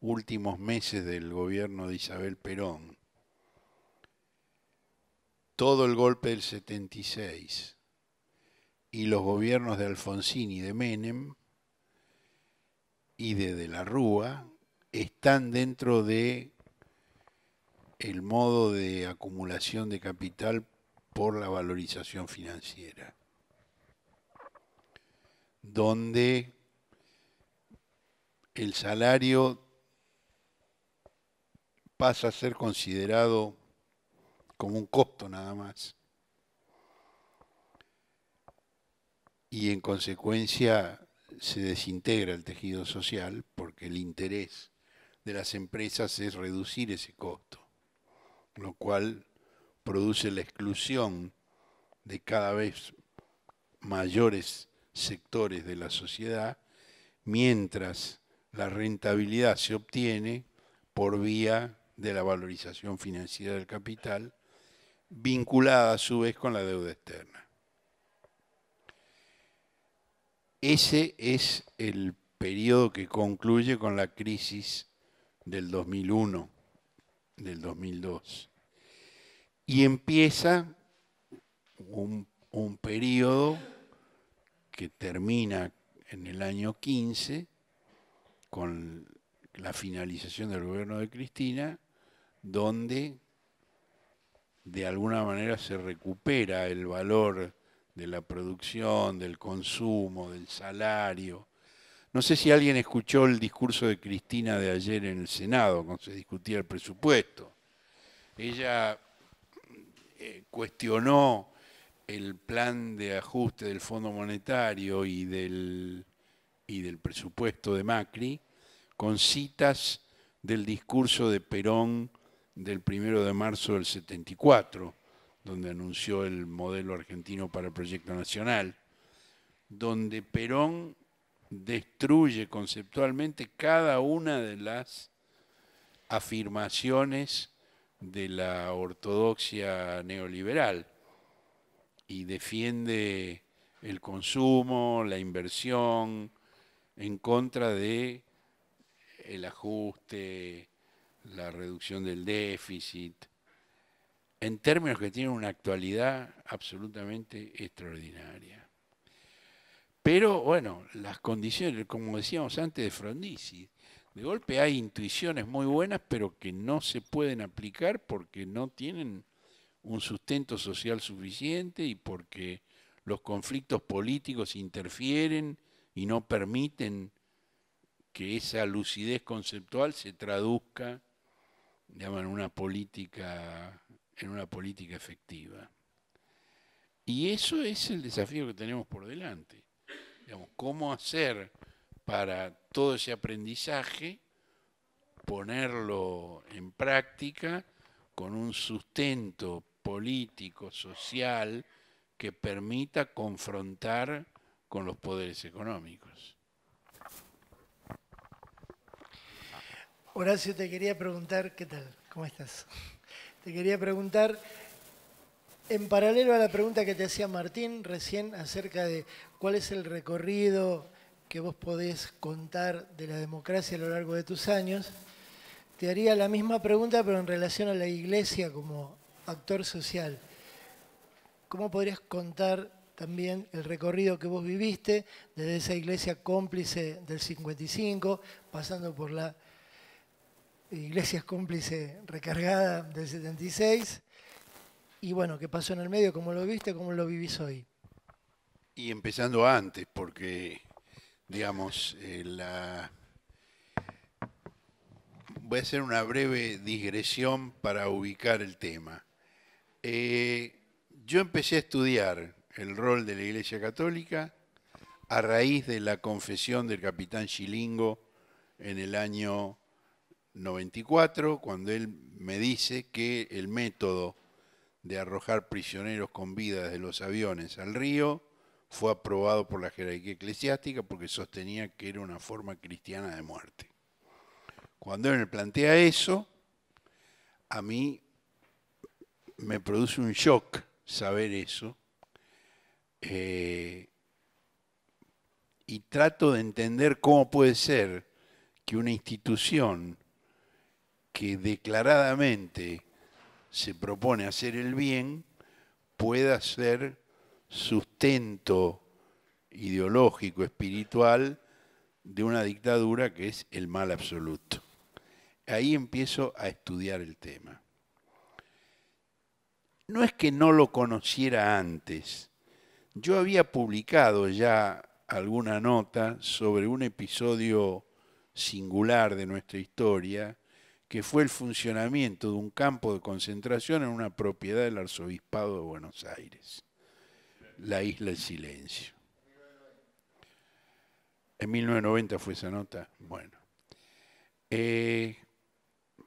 últimos meses del gobierno de Isabel Perón, todo el golpe del 76 y los gobiernos de Alfonsín y de Menem y de De la Rúa están dentro de el modo de acumulación de capital por la valorización financiera, donde el salario pasa a ser considerado como un costo nada más. Y en consecuencia se desintegra el tejido social porque el interés de las empresas es reducir ese costo, lo cual produce la exclusión de cada vez mayores sectores de la sociedad, mientras la rentabilidad se obtiene por vía de la valorización financiera del capital, vinculada a su vez con la deuda externa. Ese es el periodo que concluye con la crisis del 2001, del 2002. Y empieza un, un periodo que termina en el año 15 con la finalización del gobierno de Cristina donde de alguna manera se recupera el valor de la producción, del consumo, del salario. No sé si alguien escuchó el discurso de Cristina de ayer en el Senado, cuando se discutía el presupuesto. Ella eh, cuestionó el plan de ajuste del Fondo Monetario y del, y del presupuesto de Macri con citas del discurso de Perón del primero de marzo del 74, donde anunció el modelo argentino para el proyecto nacional, donde Perón destruye conceptualmente cada una de las afirmaciones de la ortodoxia neoliberal y defiende el consumo, la inversión, en contra de el ajuste, la reducción del déficit, en términos que tienen una actualidad absolutamente extraordinaria. Pero bueno, las condiciones, como decíamos antes de Frondizi, de golpe hay intuiciones muy buenas, pero que no se pueden aplicar porque no tienen un sustento social suficiente y porque los conflictos políticos interfieren y no permiten que esa lucidez conceptual se traduzca en una política, en una política efectiva. Y eso es el desafío que tenemos por delante. cómo hacer para todo ese aprendizaje, ponerlo en práctica con un sustento político, social, que permita confrontar con los poderes económicos. Horacio, te quería preguntar, ¿qué tal? ¿Cómo estás? Te quería preguntar, en paralelo a la pregunta que te hacía Martín recién acerca de cuál es el recorrido que vos podés contar de la democracia a lo largo de tus años, te haría la misma pregunta, pero en relación a la iglesia como actor social. ¿Cómo podrías contar también el recorrido que vos viviste desde esa iglesia cómplice del 55, pasando por la Iglesias cómplice recargada del 76. Y bueno, ¿qué pasó en el medio? ¿Cómo lo viste? ¿Cómo lo vivís hoy? Y empezando antes, porque, digamos, eh, la... voy a hacer una breve digresión para ubicar el tema. Eh, yo empecé a estudiar el rol de la Iglesia Católica a raíz de la confesión del capitán Chilingo en el año 94, cuando él me dice que el método de arrojar prisioneros con vida desde los aviones al río fue aprobado por la jerarquía eclesiástica porque sostenía que era una forma cristiana de muerte. Cuando él me plantea eso, a mí me produce un shock saber eso. Eh, y trato de entender cómo puede ser que una institución que declaradamente se propone hacer el bien pueda ser sustento ideológico, espiritual, de una dictadura que es el mal absoluto. Ahí empiezo a estudiar el tema. No es que no lo conociera antes. Yo había publicado ya alguna nota sobre un episodio singular de nuestra historia que fue el funcionamiento de un campo de concentración en una propiedad del arzobispado de Buenos Aires, la isla del silencio. En 1990 fue esa nota. Bueno. Eh,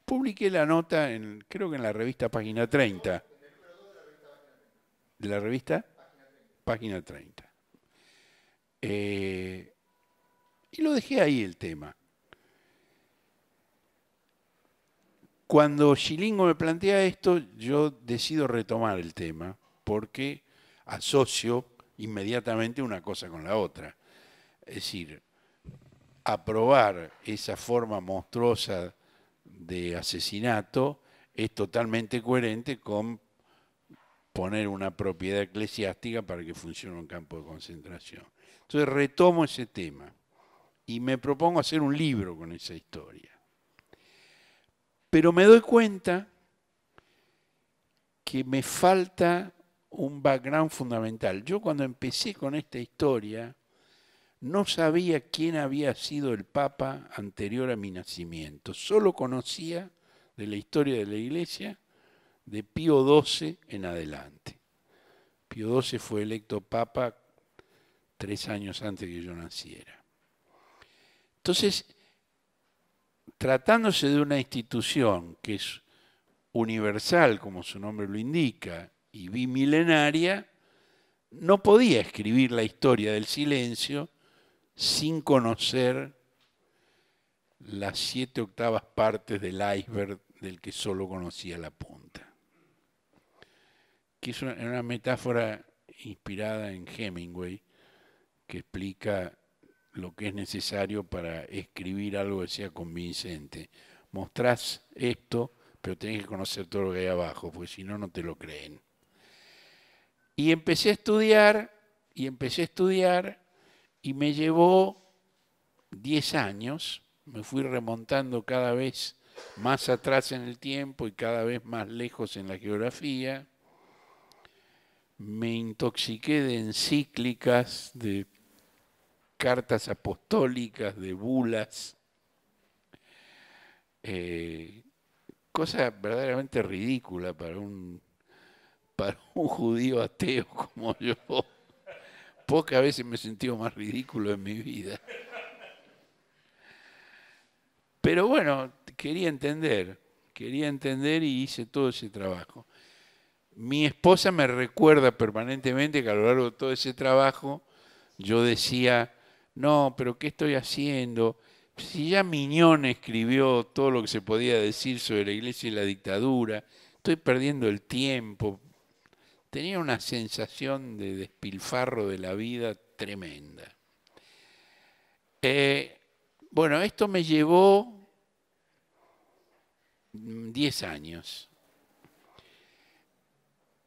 publiqué la nota, en, creo que en la revista Página 30. ¿De la revista? Página 30. Eh, y lo dejé ahí el tema. Cuando Chilingo me plantea esto, yo decido retomar el tema porque asocio inmediatamente una cosa con la otra. Es decir, aprobar esa forma monstruosa de asesinato es totalmente coherente con poner una propiedad eclesiástica para que funcione un campo de concentración. Entonces retomo ese tema y me propongo hacer un libro con esa historia. Pero me doy cuenta que me falta un background fundamental. Yo cuando empecé con esta historia, no sabía quién había sido el Papa anterior a mi nacimiento. Solo conocía de la historia de la Iglesia de Pío XII en adelante. Pío XII fue electo Papa tres años antes que yo naciera. Entonces, tratándose de una institución que es universal, como su nombre lo indica, y bimilenaria, no podía escribir la historia del silencio sin conocer las siete octavas partes del iceberg del que solo conocía la punta. Que es una, una metáfora inspirada en Hemingway, que explica lo que es necesario para escribir algo que sea convincente. Mostrás esto, pero tenés que conocer todo lo que hay abajo, porque si no, no te lo creen. Y empecé a estudiar, y empecé a estudiar, y me llevó 10 años, me fui remontando cada vez más atrás en el tiempo y cada vez más lejos en la geografía. Me intoxiqué de encíclicas, de cartas apostólicas, de bulas, eh, cosa verdaderamente ridícula para un, para un judío ateo como yo. Pocas veces me he sentido más ridículo en mi vida. Pero bueno, quería entender, quería entender y hice todo ese trabajo. Mi esposa me recuerda permanentemente que a lo largo de todo ese trabajo yo decía, no, pero ¿qué estoy haciendo? Si ya Miñón escribió todo lo que se podía decir sobre la iglesia y la dictadura, estoy perdiendo el tiempo. Tenía una sensación de despilfarro de la vida tremenda. Eh, bueno, esto me llevó 10 años.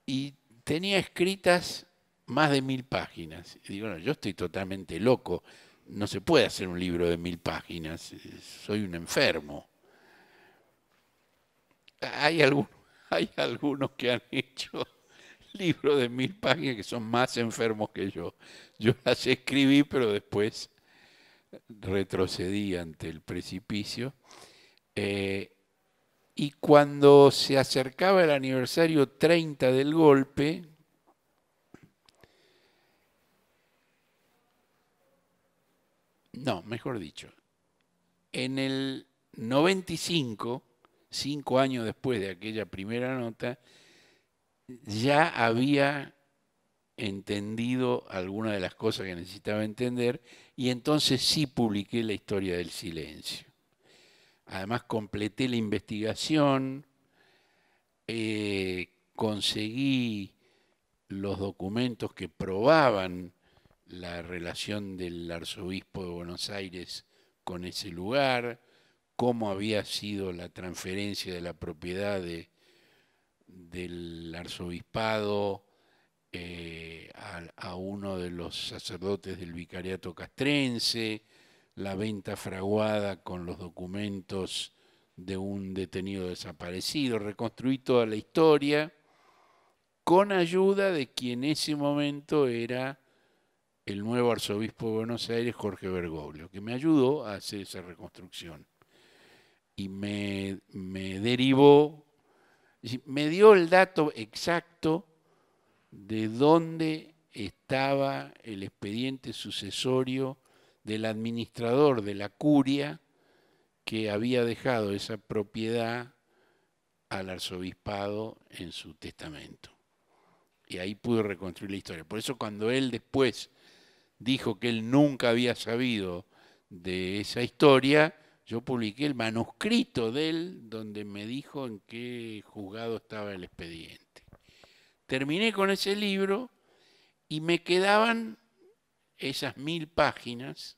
Y tenía escritas más de mil páginas. digo, yo estoy totalmente loco, no se puede hacer un libro de mil páginas, soy un enfermo. Hay, hay algunos que han hecho libros de mil páginas que son más enfermos que yo. Yo las escribí, pero después retrocedí ante el precipicio. Eh, y cuando se acercaba el aniversario 30 del golpe, no, mejor dicho, en el 95, cinco años después de aquella primera nota, ya había entendido algunas de las cosas que necesitaba entender y entonces sí publiqué la historia del silencio. Además completé la investigación, eh, conseguí los documentos que probaban la relación del arzobispo de Buenos Aires con ese lugar, cómo había sido la transferencia de la propiedad del arzobispado eh, a, uno de los sacerdotes del vicariato castrense, la venta fraguada con los documentos de un detenido desaparecido, reconstruir toda la historia con ayuda de quien en ese momento era el nuevo arzobispo de Buenos Aires, Jorge Bergoglio, que me ayudó a hacer esa reconstrucción. Y me, derivó, me dio el dato exacto de dónde estaba el expediente sucesorio del administrador de la curia que había dejado esa propiedad al arzobispado en su testamento. Y ahí pude reconstruir la historia. Por eso cuando él después dijo que él nunca había sabido de esa historia, yo publiqué el manuscrito de él donde me dijo en qué juzgado estaba el expediente. Terminé con ese libro y me quedaban esas mil páginas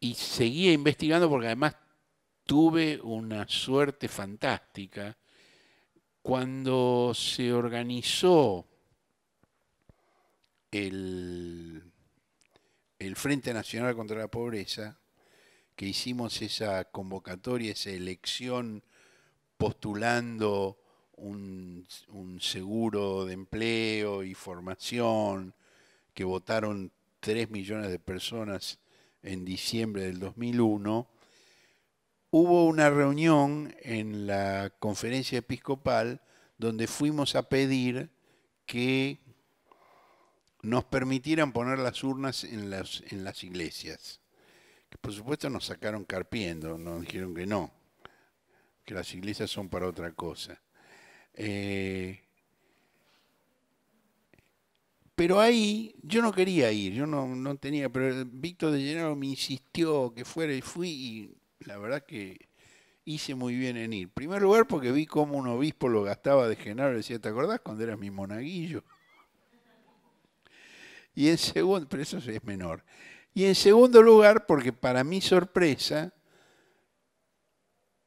y seguía investigando porque además tuve una suerte fantástica. Cuando se organizó el, Frente Nacional contra la Pobreza, que hicimos esa convocatoria, esa elección postulando un, un, seguro de empleo y formación, que votaron 3 millones de personas en diciembre del 2001, hubo una reunión en la conferencia episcopal donde fuimos a pedir que nos permitieran poner las urnas en las, en las iglesias. Que por supuesto nos sacaron carpiendo, nos dijeron que no, que las iglesias son para otra cosa. Eh, pero ahí yo no quería ir, yo no, no tenía, pero Víctor de Llenaro me insistió que fuera y fui y la verdad que hice muy bien en ir. En primer lugar porque vi cómo un obispo lo gastaba de Genaro, le decía, ¿te acordás cuando eras mi monaguillo? Y en segundo, es menor. Y en segundo lugar, porque para mi sorpresa,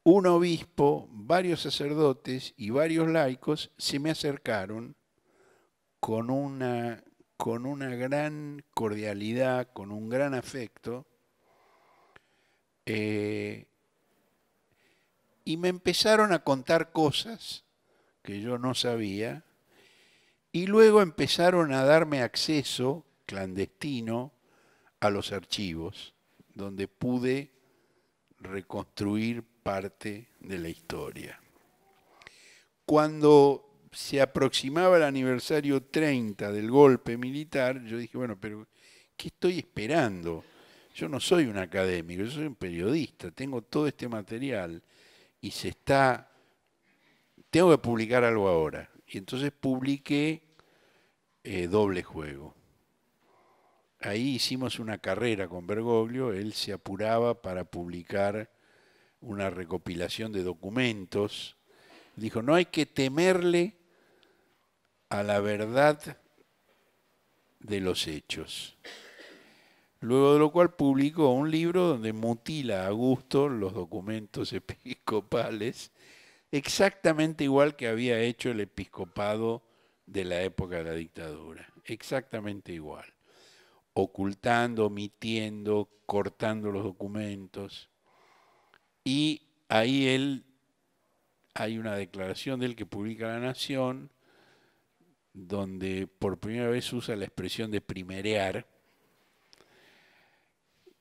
un obispo, varios sacerdotes y varios laicos se me acercaron con una, con una gran cordialidad, con un gran afecto, eh, y me empezaron a contar cosas que yo no sabía y luego empezaron a darme acceso clandestino a los archivos, donde pude reconstruir parte de la historia. Cuando se aproximaba el aniversario 30 del golpe militar, yo dije, bueno, pero ¿qué estoy esperando? Yo no soy un académico, yo soy un periodista, tengo todo este material y se está, tengo que publicar algo ahora. Y entonces publiqué eh, doble juego. Ahí hicimos una carrera con Bergoglio, él se apuraba para publicar una recopilación de documentos. Dijo, no hay que temerle a la verdad de los hechos. Luego de lo cual publicó un libro donde mutila a gusto los documentos episcopales, exactamente igual que había hecho el episcopado de la época de la dictadura, exactamente igual, ocultando, omitiendo, cortando los documentos. Y ahí él, hay una declaración de él que publica La Nación, donde por primera vez usa la expresión de primerear.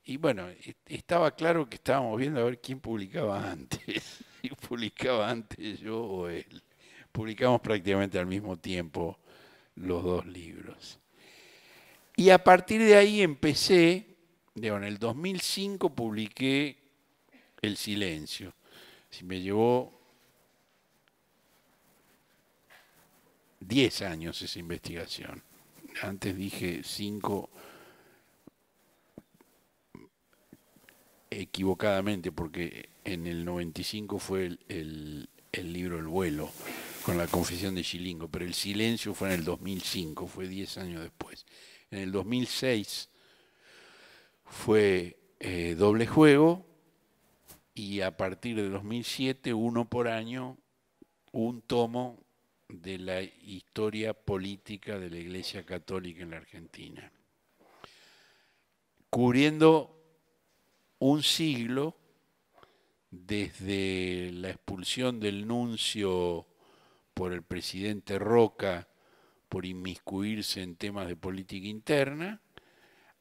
Y bueno, estaba claro que estábamos viendo a ver quién publicaba antes, si publicaba antes yo o él publicamos prácticamente al mismo tiempo los dos libros. Y a partir de ahí empecé, digo, en el 2005 publiqué El Silencio. Si me llevó 10 años esa investigación. Antes dije 5 equivocadamente porque en el 95 fue el libro El vuelo con la confesión de Chilingo, pero el silencio fue en el 2005, fue 10 años después. En el 2006 fue eh, doble juego y a partir de 2007, uno por año, un tomo de la historia política de la Iglesia Católica en la Argentina, cubriendo un siglo desde la expulsión del nuncio por el presidente Roca por inmiscuirse en temas de política interna,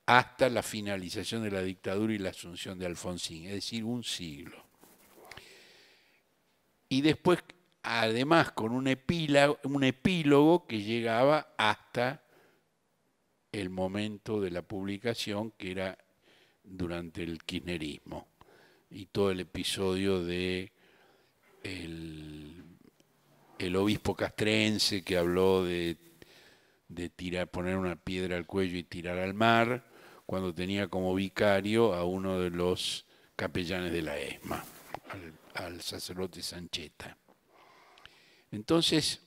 hasta la finalización de la dictadura y la asunción de Alfonsín, es decir, un siglo. Y después, además, con un epílogo, un epílogo que llegaba hasta el momento de la publicación, que era durante el kirchnerismo, y todo el episodio de el el obispo castrense que habló de, tirar, poner una piedra al cuello y tirar al mar, cuando tenía como vicario a uno de los capellanes de la ESMA, al, sacerdote Sancheta. Entonces,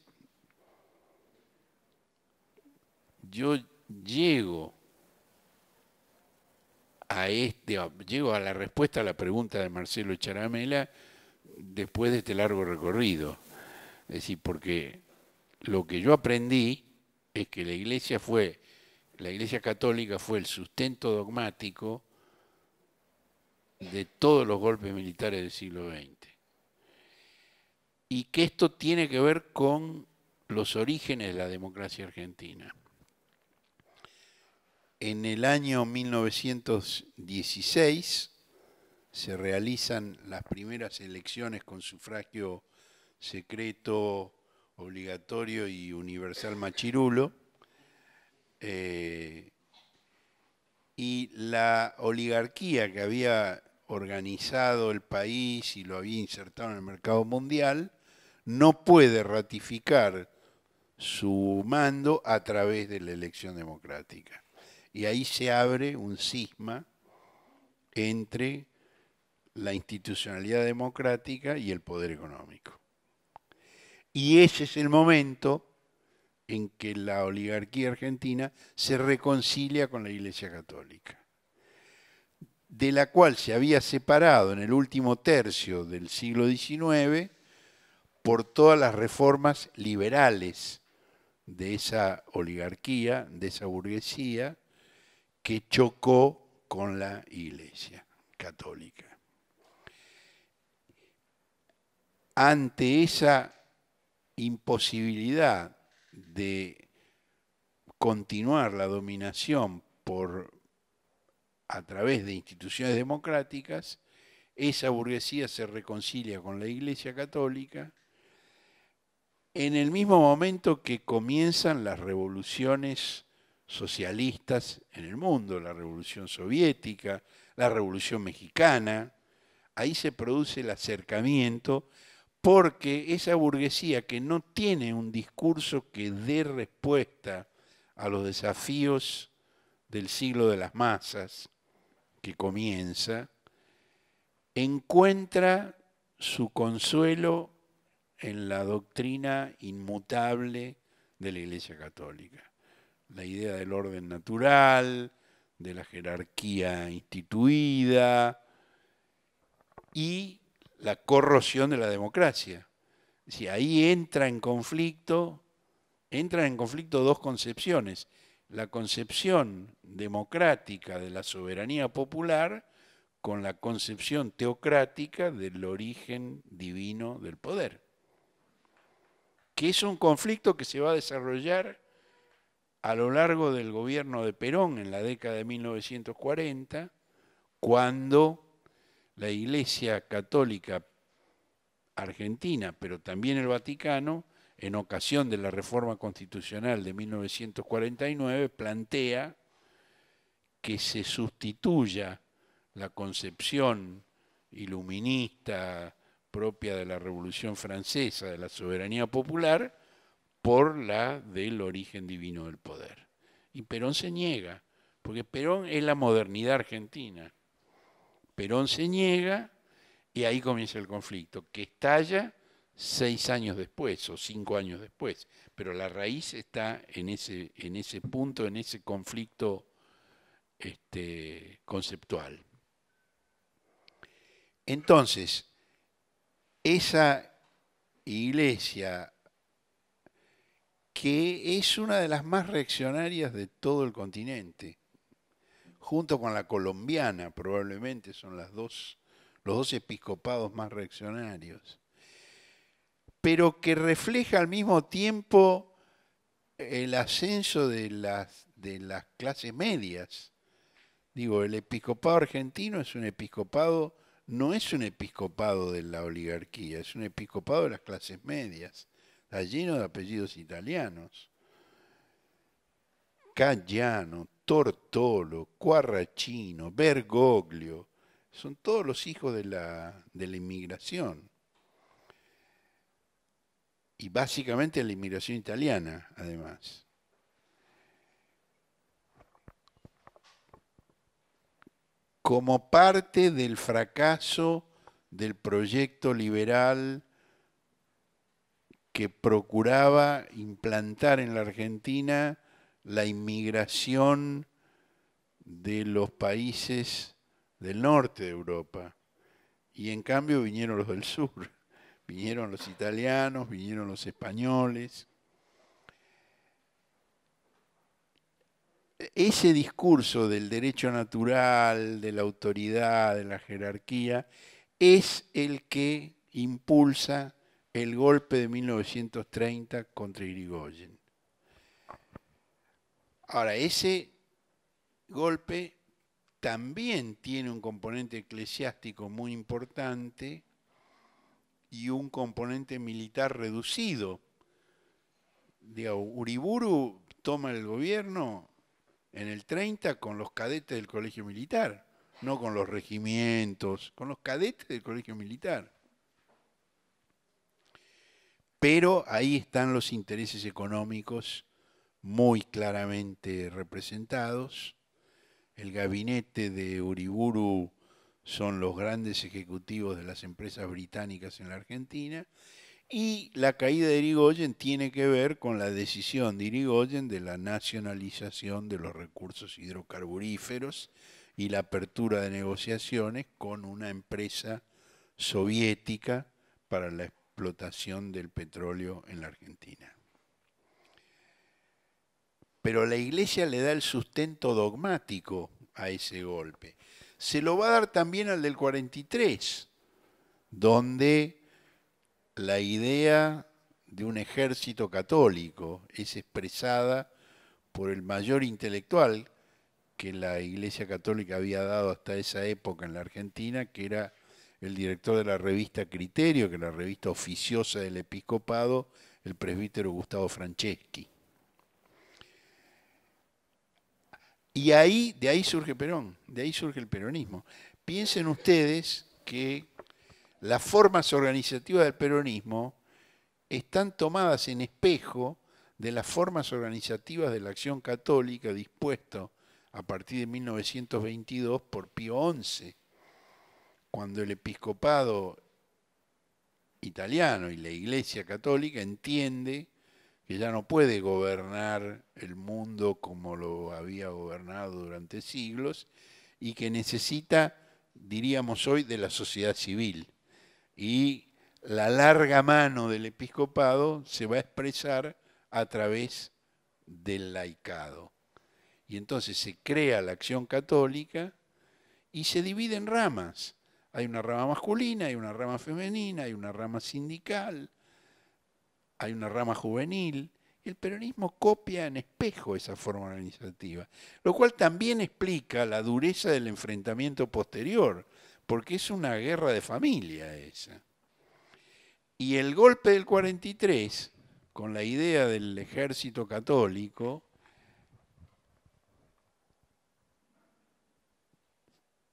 yo llego a este, llego a la respuesta a la pregunta de Marcelo Charamela después de este largo recorrido. Es decir, porque lo que yo aprendí es que la iglesia fue, la iglesia católica fue el sustento dogmático de todos los golpes militares del siglo XX. Y que esto tiene que ver con los orígenes de la democracia argentina. En el año 1916 se realizan las primeras elecciones con sufragio secreto, obligatorio y universal machirulo. Eh, y la oligarquía que había organizado el país y lo había insertado en el mercado mundial, no puede ratificar su mando a través de la elección democrática. Y ahí se abre un cisma entre la institucionalidad democrática y el poder económico. Y ese es el momento en que la oligarquía argentina se reconcilia con la Iglesia Católica, de la cual se había separado en el último tercio del siglo XIX por todas las reformas liberales de esa oligarquía, de esa burguesía, que chocó con la Iglesia Católica. Ante esa imposibilidad de continuar la dominación por a través de instituciones democráticas, esa burguesía se reconcilia con la Iglesia Católica en el mismo momento que comienzan las revoluciones socialistas en el mundo, la revolución soviética, la revolución mexicana, ahí se produce el acercamiento porque esa burguesía que no tiene un discurso que dé respuesta a los desafíos del siglo de las masas que comienza, encuentra su consuelo en la doctrina inmutable de la Iglesia Católica. La idea del orden natural, de la jerarquía instituida y la corrosión de la democracia. Si ahí entra en conflicto, entran en conflicto dos concepciones, la concepción democrática de la soberanía popular con la concepción teocrática del origen divino del poder, que es un conflicto que se va a desarrollar a lo largo del gobierno de Perón en la década de 1940, cuando la Iglesia Católica Argentina, pero también el Vaticano, en ocasión de la reforma constitucional de 1949, plantea que se sustituya la concepción iluminista propia de la Revolución Francesa, de la soberanía popular, por la del origen divino del poder. Y Perón se niega, porque Perón es la modernidad argentina. Perón se niega y ahí comienza el conflicto, que estalla seis años después o cinco años después. Pero la raíz está en ese, punto, en ese conflicto este, conceptual. Entonces, esa iglesia que es una de las más reaccionarias de todo el continente, junto con la colombiana, probablemente son las dos, los dos episcopados más reaccionarios, pero que refleja al mismo tiempo el ascenso de las, de las clases medias. Digo, el episcopado argentino es un episcopado, no es un episcopado de la oligarquía, es un episcopado de las clases medias, está lleno de apellidos italianos. Cayano. Tortolo, Quarrachino, Bergoglio, son todos los hijos de la, de la inmigración. Y básicamente la inmigración italiana, además. Como parte del fracaso del proyecto liberal que procuraba implantar en la Argentina la inmigración de los países del norte de Europa. Y en cambio vinieron los del sur. Vinieron los italianos, vinieron los españoles. Ese discurso del derecho natural, de la autoridad, de la jerarquía, es el que impulsa el golpe de 1930 contra Irigoyen. Ahora, ese golpe también tiene un componente eclesiástico muy importante y un componente militar reducido. Uriburu toma el gobierno en el 30 con los cadetes del colegio militar, no con los regimientos, con los cadetes del colegio militar. Pero ahí están los intereses económicos muy claramente representados. El gabinete de Uriburu son los grandes ejecutivos de las empresas británicas en la Argentina. Y la caída de Irigoyen tiene que ver con la decisión de Irigoyen de la nacionalización de los recursos hidrocarburíferos y la apertura de negociaciones con una empresa soviética para la explotación del petróleo en la Argentina pero la iglesia le da el sustento dogmático a ese golpe. Se lo va a dar también al del 43, donde la idea de un ejército católico es expresada por el mayor intelectual que la Iglesia Católica había dado hasta esa época en la Argentina, que era el director de la revista Criterio, que la revista oficiosa del episcopado, el presbítero Gustavo Franceschi. Y ahí, de ahí surge Perón, de ahí surge el peronismo. Piensen ustedes que las formas organizativas del peronismo están tomadas en espejo de las formas organizativas de la acción católica dispuesto a partir de 1922 por Pío XI, cuando el episcopado italiano y la Iglesia católica entiende que ya no puede gobernar el mundo como lo había gobernado durante siglos y que necesita, diríamos hoy, de la sociedad civil. Y la larga mano del episcopado se va a expresar a través del laicado. Y entonces se crea la acción católica y se divide en ramas. Hay una rama masculina, hay una rama femenina, hay una rama sindical, hay una rama juvenil, y el peronismo copia en espejo esa forma organizativa, lo cual también explica la dureza del enfrentamiento posterior, porque es una guerra de familia esa. Y el golpe del 43, con la idea del ejército católico,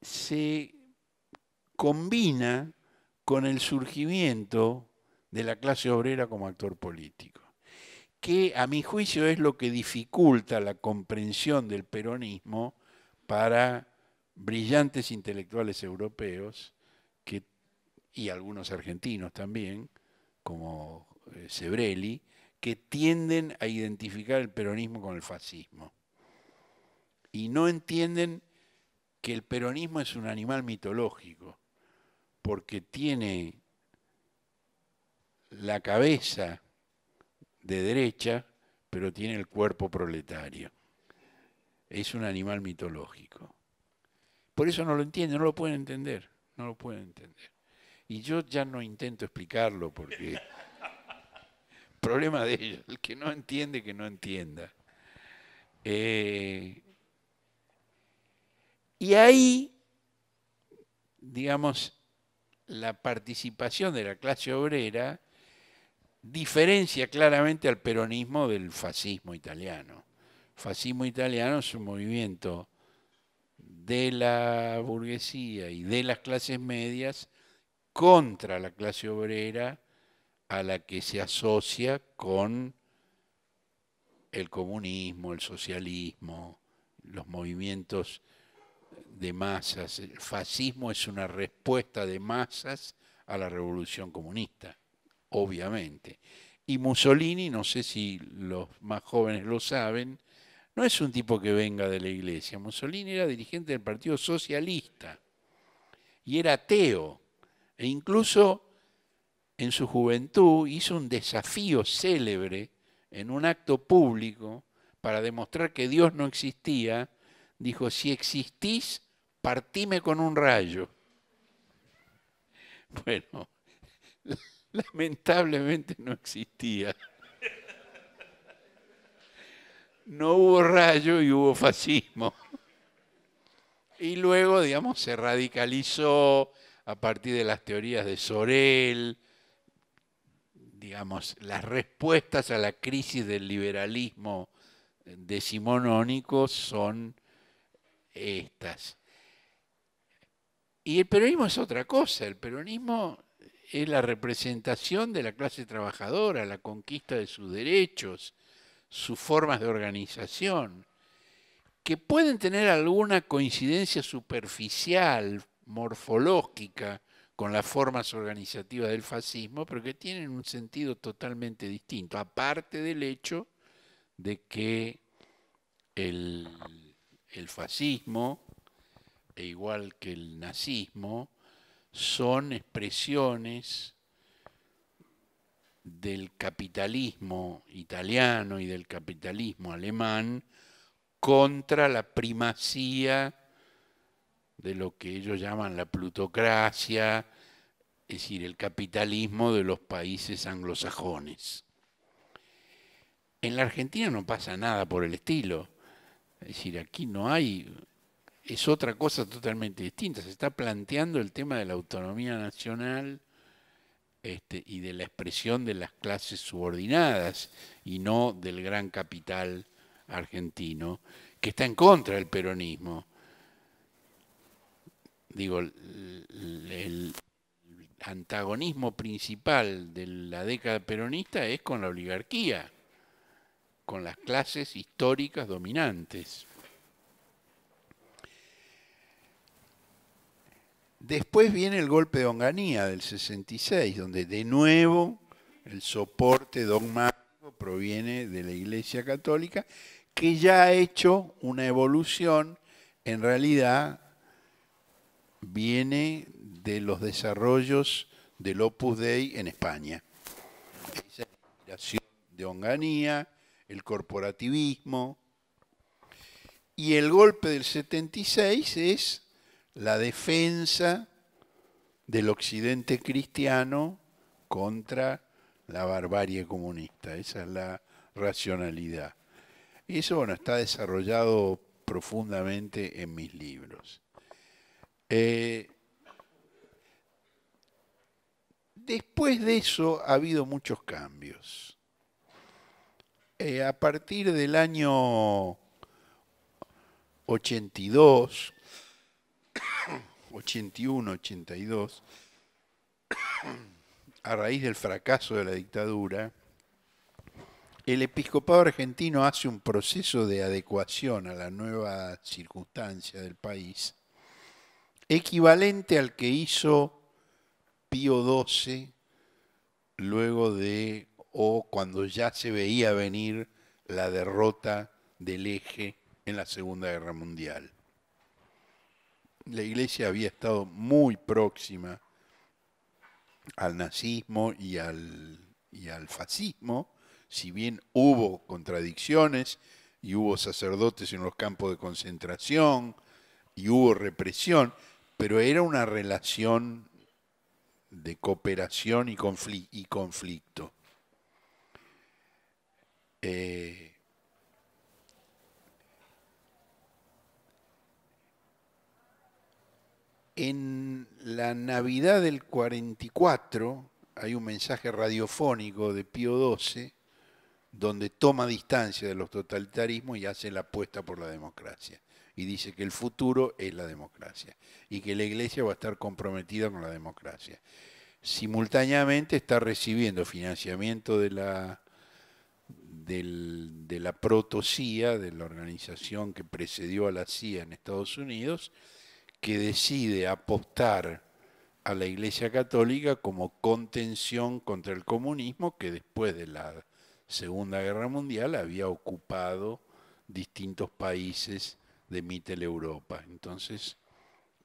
se combina con el surgimiento de la clase obrera como actor político, que a mi juicio es lo que dificulta la comprensión del peronismo para brillantes intelectuales europeos y algunos argentinos también, como eh, Sebrelli, que tienden a identificar el peronismo con el fascismo. Y no entienden que el peronismo es un animal mitológico, porque tiene la cabeza de derecha, pero tiene el cuerpo proletario. Es un animal mitológico. Por eso no lo entiende no lo pueden entender, no lo pueden entender. Y yo ya no intento explicarlo porque problema de ellos, el que no entiende, que no entienda. Eh, y ahí, digamos, la participación de la clase obrera diferencia claramente al peronismo del fascismo italiano. fascismo italiano es un movimiento de la burguesía y de las clases medias contra la clase obrera a la que se asocia con el comunismo, el socialismo, los movimientos de masas. El fascismo es una respuesta de masas a la revolución comunista obviamente. Y Mussolini, no sé si los más jóvenes lo saben, no es un tipo que venga de la iglesia. Mussolini era dirigente del Partido Socialista y era ateo. E incluso en su juventud hizo un desafío célebre en un acto público para demostrar que Dios no existía. Dijo, si existís, partíme con un rayo. Bueno, lamentablemente no existía. No hubo rayo y hubo fascismo. Y luego, digamos, se radicalizó a partir de las teorías de Sorel, digamos, las respuestas a la crisis del liberalismo decimonónico son estas. Y el peronismo es otra cosa, el peronismo es la representación de la clase trabajadora, la conquista de sus derechos, sus formas de organización, que pueden tener alguna coincidencia superficial, morfológica, con las formas organizativas del fascismo, pero que tienen un sentido totalmente distinto, aparte del hecho de que el, el fascismo, e igual que el nazismo, son expresiones del capitalismo italiano y del capitalismo alemán contra la primacía de lo que ellos llaman la plutocracia, es decir, el capitalismo de los países anglosajones. En la Argentina no pasa nada por el estilo. Es decir, aquí no hay es otra cosa totalmente distinta. Se está planteando el tema de la autonomía nacional este, y de la expresión de las clases subordinadas y no del gran capital argentino, que está en contra del peronismo. Digo, el antagonismo principal de la década peronista es con la oligarquía, con las clases históricas dominantes. Después viene el golpe de Onganía del 66, donde de nuevo el soporte dogmático proviene de la Iglesia Católica, que ya ha hecho una evolución, en realidad viene de los desarrollos del Opus Dei en España. La inspiración de Onganía, el corporativismo, y el golpe del 76 es la defensa del occidente cristiano contra la barbarie comunista. Esa es la racionalidad. Y eso bueno, está desarrollado profundamente en mis libros. Eh, después de eso ha habido muchos cambios. Eh, a partir del año 82, 81-82, a raíz del fracaso de la dictadura, el episcopado argentino hace un proceso de adecuación a la nueva circunstancia del país, equivalente al que hizo Pío XII luego de o cuando ya se veía venir la derrota del eje en la Segunda Guerra Mundial la iglesia había estado muy próxima al nazismo y al, y al fascismo, si bien hubo contradicciones y hubo sacerdotes en los campos de concentración y hubo represión, pero era una relación de cooperación y, conflicto. Eh, En la Navidad del 44 hay un mensaje radiofónico de Pío XII donde toma distancia de los totalitarismos y hace la apuesta por la democracia. Y dice que el futuro es la democracia y que la Iglesia va a estar comprometida con la democracia. Simultáneamente está recibiendo financiamiento de la, del, de la proto-CIA, de la organización que precedió a la CIA en Estados Unidos, que decide apostar a la Iglesia Católica como contención contra el comunismo que después de la Segunda Guerra Mundial había ocupado distintos países de Mitteleuropa. Entonces,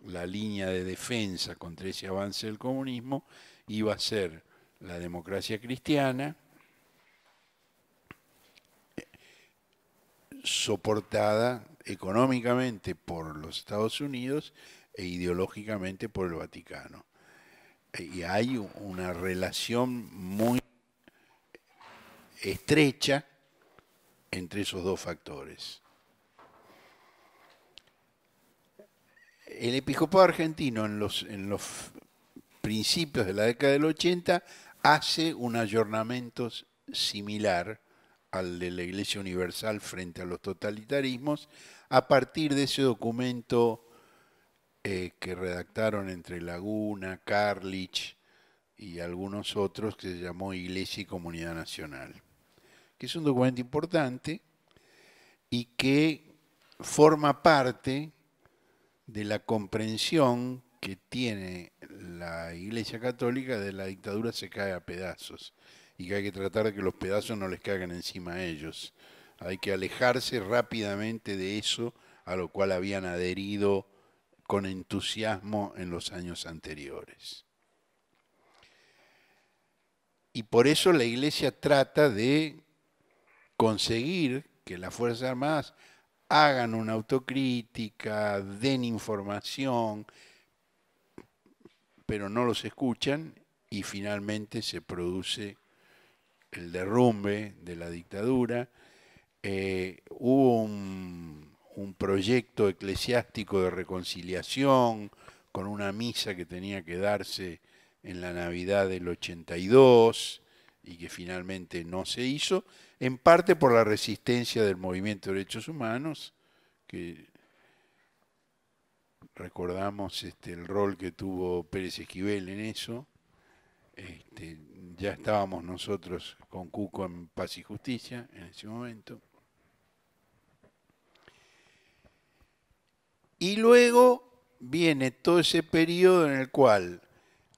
la línea de defensa contra ese avance del comunismo iba a ser la democracia cristiana, soportada económicamente por los Estados Unidos e ideológicamente por el Vaticano. E, y hay una relación muy estrecha entre esos dos factores. El episcopado argentino en los, principios de la década del 80 hace un ayornamiento similar al de la Iglesia Universal frente a los totalitarismos, a partir de ese documento eh, que redactaron entre Laguna, Carlich y algunos otros que se llamó Iglesia y Comunidad Nacional, que es un documento importante y que forma parte de la comprensión que tiene la Iglesia Católica de la dictadura se cae a pedazos y que hay que tratar de que los pedazos no les caigan encima a ellos hay que alejarse rápidamente de eso a lo cual habían adherido con entusiasmo en los años anteriores. Y por eso la Iglesia trata de conseguir que las Fuerzas Armadas hagan una autocrítica, den información, pero no los escuchan y finalmente se produce el derrumbe de la dictadura eh, hubo un, proyecto eclesiástico de reconciliación con una misa que tenía que darse en la Navidad del 82 y que finalmente no se hizo, en parte por la resistencia del movimiento de derechos humanos, que recordamos este, el rol que tuvo Pérez Esquivel en eso, este, ya estábamos nosotros con Cuco en Paz y Justicia en ese momento. Y luego viene todo ese periodo en el cual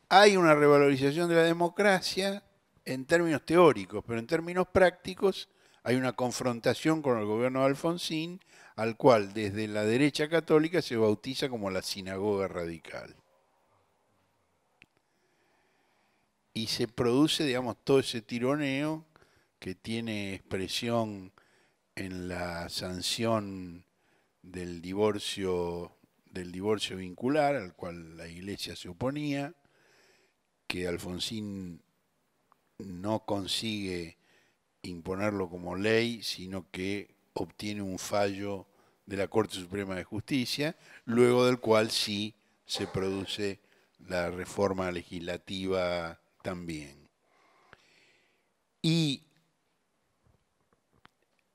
hay una revalorización de la democracia en términos teóricos, pero en términos prácticos hay una confrontación con el gobierno de Alfonsín, al cual desde la derecha católica se bautiza como la sinagoga radical. Y se produce, digamos, todo ese tironeo que tiene expresión en la sanción del divorcio, del divorcio vincular, al cual la iglesia se oponía, que Alfonsín no consigue imponerlo como ley, sino que obtiene un fallo de la Corte Suprema de Justicia, luego del cual sí se produce la reforma legislativa también. Y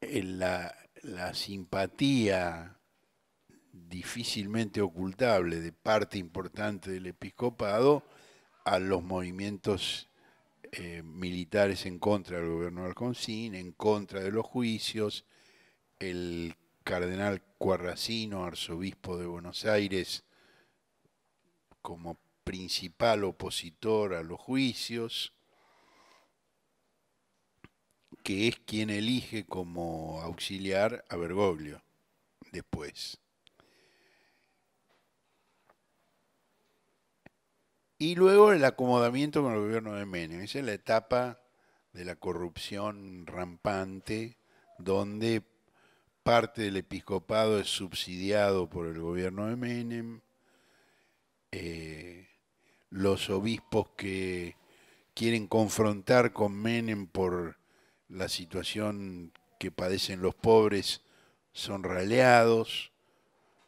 eh, la, la simpatía difícilmente ocultable de parte importante del episcopado a los movimientos eh, militares en contra del gobierno de Alconcín, en contra de los juicios. El cardenal Cuarracino, arzobispo de Buenos Aires, como principal opositor a los juicios que es quien elige como auxiliar a Bergoglio después. Y luego el acomodamiento con el gobierno de Menem. Esa es la etapa de la corrupción rampante, donde parte del episcopado es subsidiado por el gobierno de Menem. Eh, los obispos que quieren confrontar con Menem por la situación que padecen los pobres son raleados,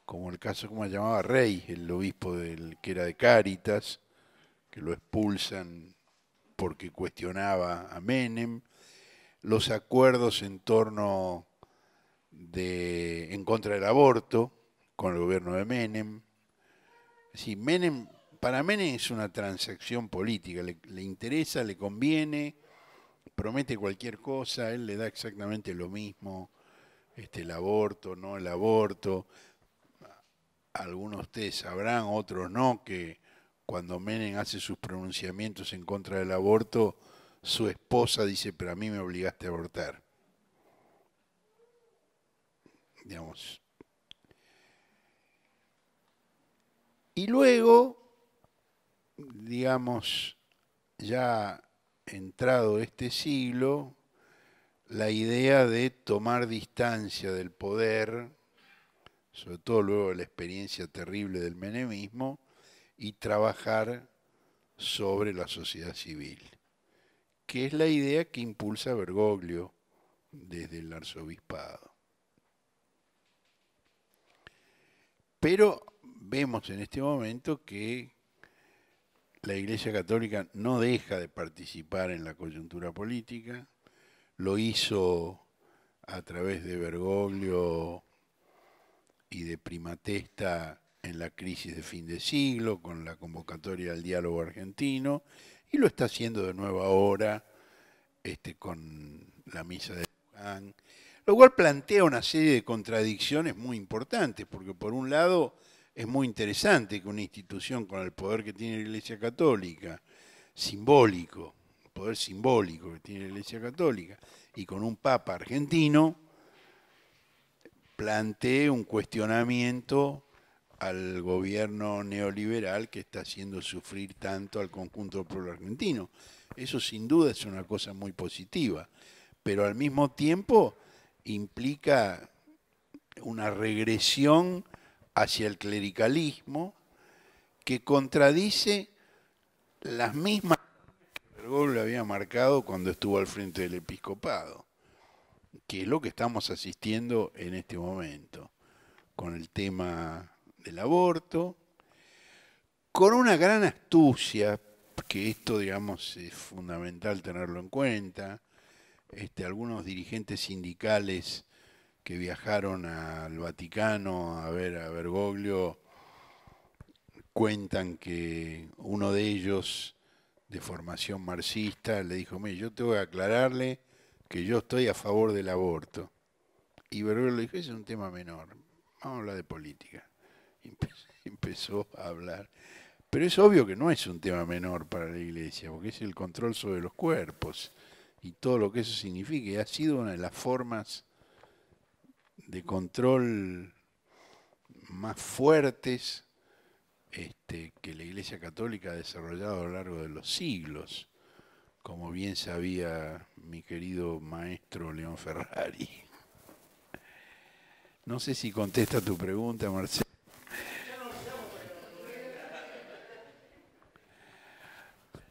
como el caso, como se llamaba Rey, el obispo del, que era de Cáritas, que lo expulsan porque cuestionaba a Menem, los acuerdos en torno de, en contra del aborto con el gobierno de Menem. Menem, para Menem es una transacción política, le interesa, le conviene, promete cualquier cosa, él le da exactamente lo mismo, este, el aborto, no el aborto. Algunos de ustedes sabrán, otros no, que cuando Menem hace sus pronunciamientos en contra del aborto, su esposa dice, pero a mí me obligaste a abortar. Digamos. Y luego, digamos, ya entrado este siglo, la idea de tomar distancia del poder, sobre todo luego de la experiencia terrible del menemismo, y trabajar sobre la sociedad civil, que es la idea que impulsa Bergoglio desde el arzobispado. Pero vemos en este momento que la Iglesia Católica no deja de participar en la coyuntura política, lo hizo a través de Bergoglio y de Primatesta en la crisis de fin de siglo, con la convocatoria al diálogo argentino, y lo está haciendo de nuevo ahora este, con la misa de Juan. lo cual plantea una serie de contradicciones muy importantes, porque por un lado es muy interesante que una institución con el poder que tiene la Iglesia Católica, simbólico, el poder simbólico que tiene la Iglesia Católica, y con un Papa argentino, plantee un cuestionamiento al gobierno neoliberal que está haciendo sufrir tanto al conjunto del pueblo argentino. Eso sin duda es una cosa muy positiva, pero al mismo tiempo implica una regresión hacia el clericalismo que contradice las mismas que Bergoglio había marcado cuando estuvo al frente del episcopado, que es lo que estamos asistiendo en este momento, con el tema del aborto, con una gran astucia, que esto, digamos, es fundamental tenerlo en cuenta, este, algunos dirigentes sindicales que viajaron al Vaticano a ver a Bergoglio cuentan que uno de ellos, de formación marxista, le dijo, mire, yo te voy a aclararle que yo estoy a favor del aborto. Y Bergoglio le dijo, ese es un tema menor, vamos a hablar de política. empezó a hablar. Pero es obvio que no es un tema menor para la iglesia, porque es el control sobre los cuerpos y todo lo que eso significa. ha sido una de las formas de control más fuertes este, que la Iglesia Católica ha desarrollado a lo largo de los siglos, como bien sabía mi querido maestro León Ferrari. No sé si contesta tu pregunta, Marcelo.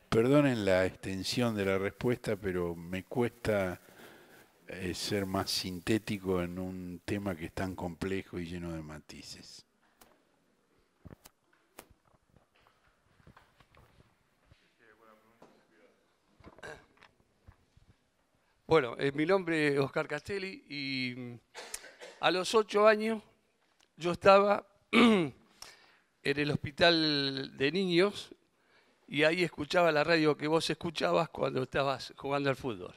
Perdonen la extensión de la respuesta, pero me cuesta eh, ser más sintético en un tema que es tan complejo y lleno de matices. Bueno, eh, mi nombre es Oscar Castelli y mm, a los ocho años yo estaba en el hospital de niños y ahí escuchaba la radio que vos escuchabas cuando estabas jugando al fútbol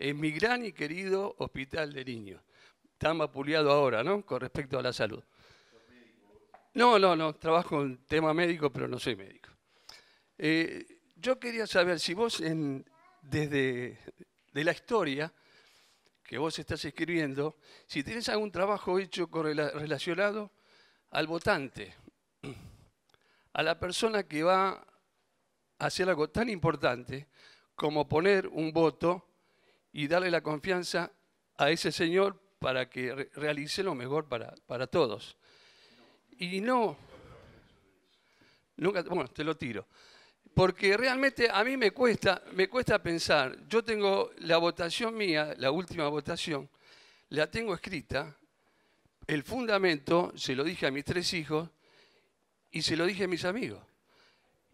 en mi gran y querido Hospital de Niños. Está mapuleado ahora, ¿no? Con respecto a la salud. No, no, no, trabajo en tema médico, pero no soy médico. Eh, yo quería saber si vos, en, desde de la historia que vos estás escribiendo, si tienes algún trabajo hecho relacionado al votante, a la persona que va a hacer algo tan importante como poner un voto y darle la confianza a ese Señor para que realice lo mejor para, todos. Y no, nunca, bueno, te lo tiro. Porque realmente a mí me cuesta, me cuesta pensar. Yo tengo la votación mía, la última votación, la tengo escrita. El fundamento se lo dije a mis tres hijos y se lo dije a mis amigos.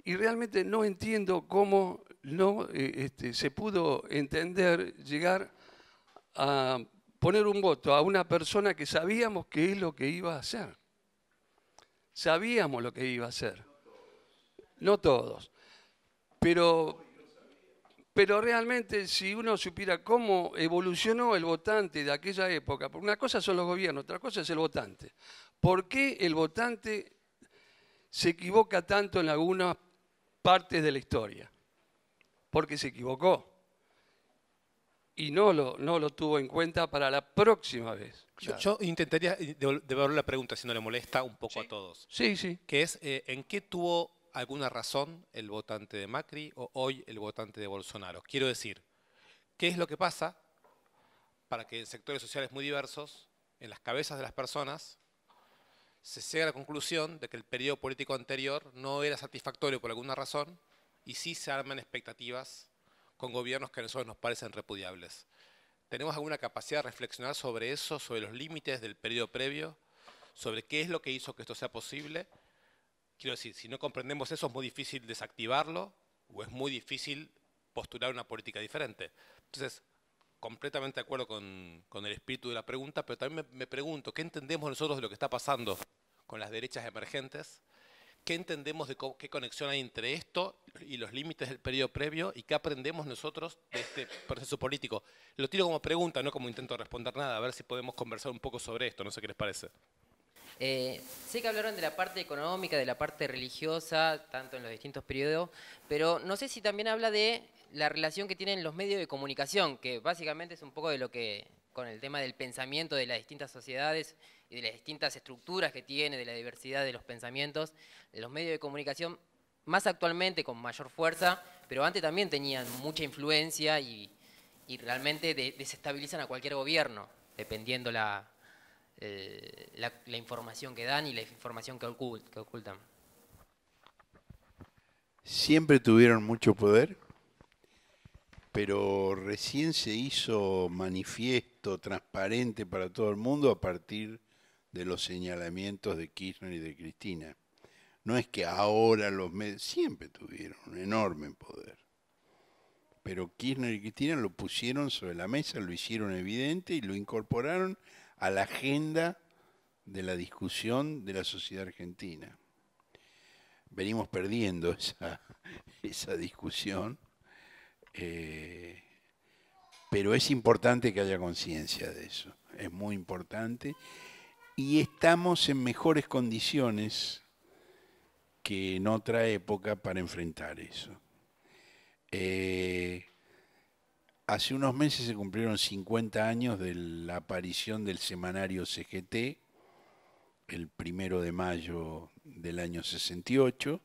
Y realmente no entiendo cómo no eh, este, se pudo entender llegar a poner un voto a una persona que sabíamos qué es lo que iba a hacer. Sabíamos lo que iba a hacer. No todos. Pero, pero realmente si uno supiera cómo evolucionó el votante de aquella época, porque una cosa son los gobiernos, otra cosa es el votante. ¿Por qué el votante se equivoca tanto en algunas partes de la historia? porque se equivocó y no lo, no lo tuvo en cuenta para la próxima vez. Yo, intentaría devolver la pregunta, si no le molesta, un poco a todos. Sí, sí. Que es, eh, ¿en qué tuvo alguna razón el votante de Macri o hoy el votante de Bolsonaro? Quiero decir, ¿qué es lo que pasa para que en sectores sociales muy diversos, en las cabezas de las personas, se llegue a la conclusión de que el periodo político anterior no era satisfactorio por alguna razón y sí se arman expectativas con gobiernos que a nosotros nos parecen repudiables. ¿Tenemos alguna capacidad de reflexionar sobre eso, sobre los límites del periodo previo, sobre qué es lo que hizo que esto sea posible? Quiero decir, si no comprendemos eso es muy difícil desactivarlo o es muy difícil postular una política diferente. Entonces, completamente de acuerdo con, el espíritu de la pregunta, pero también me, me pregunto, ¿qué entendemos nosotros de lo que está pasando con las derechas emergentes? qué entendemos de qué conexión hay entre esto y los límites del periodo previo y qué aprendemos nosotros de este proceso político. Lo tiro como pregunta, no como intento responder nada, a ver si podemos conversar un poco sobre esto, no sé qué les parece. Eh, sé que hablaron de la parte económica, de la parte religiosa, tanto en los distintos periodos, pero no sé si también habla de la relación que tienen los medios de comunicación, que básicamente es un poco de lo que, con el tema del pensamiento de las distintas sociedades, y de las distintas estructuras que tiene, de la diversidad de los pensamientos, de los medios de comunicación, más actualmente con mayor fuerza, pero antes también tenían mucha influencia y, realmente desestabilizan a cualquier gobierno, dependiendo eh, la, la, información que dan y la información que ocultan. Siempre tuvieron mucho poder, pero recién se hizo manifiesto transparente para todo el mundo a partir de los señalamientos de Kirchner y de Cristina. No es que ahora los medios, siempre tuvieron un enorme poder. Pero Kirchner y Cristina lo pusieron sobre la mesa, lo hicieron evidente y lo incorporaron a la agenda de la discusión de la sociedad argentina. Venimos perdiendo esa, discusión, eh, pero es importante que haya conciencia de eso, es muy importante y estamos en mejores condiciones que en otra época para enfrentar eso. Eh, hace unos meses se cumplieron 50 años de la aparición del semanario CGT, el primero de mayo del año 68.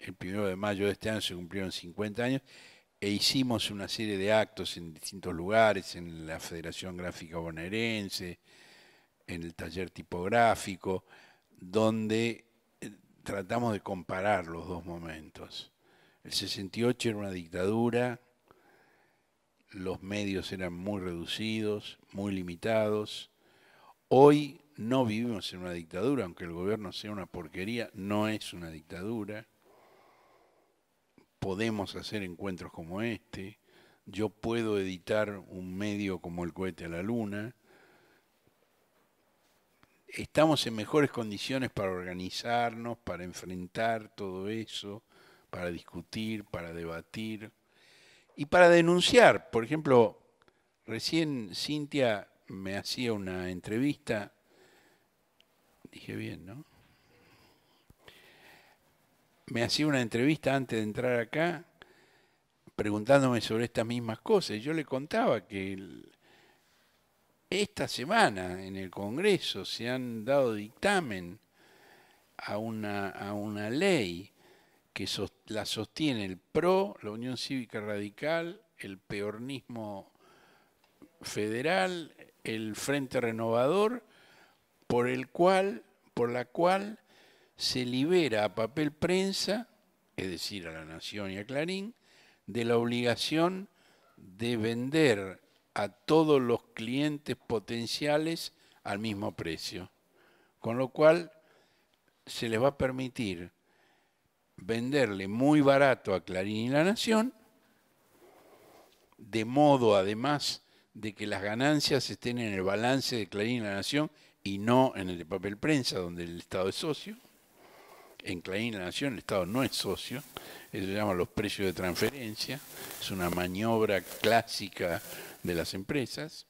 El primero de mayo de este año se cumplieron 50 años e hicimos una serie de actos en distintos lugares, en la Federación Gráfica Bonaerense, en el taller tipográfico, donde eh, tratamos de comparar los dos momentos. El 68 era una dictadura, los medios eran muy reducidos, muy limitados. Hoy no vivimos en una dictadura, aunque el gobierno sea una porquería, no es una dictadura. Podemos hacer encuentros como este. Yo puedo editar un medio como el cohete a la luna estamos en mejores condiciones para organizarnos, para enfrentar todo eso, para discutir, para debatir y para denunciar. Por ejemplo, recién Cintia me hacía una entrevista, dije bien, ¿no? Me hacía una entrevista antes de entrar acá preguntándome sobre estas mismas cosas. Yo le contaba que esta semana en el Congreso se han dado dictamen a una, a una ley que la sostiene el PRO, la Unión Cívica Radical, el peornismo federal, el Frente Renovador, por el cual, por la cual se libera a papel prensa, es decir, a la Nación y a Clarín, de la obligación de vender a todos los clientes potenciales al mismo precio. Con lo cual se les va a permitir venderle muy barato a Clarín y la Nación, de modo además de que las ganancias estén en el balance de Clarín y la Nación y no en el de papel prensa, donde el Estado es socio. En Clarín y la Nación el Estado no es socio, eso se llama los precios de transferencia, es una maniobra clásica de las empresas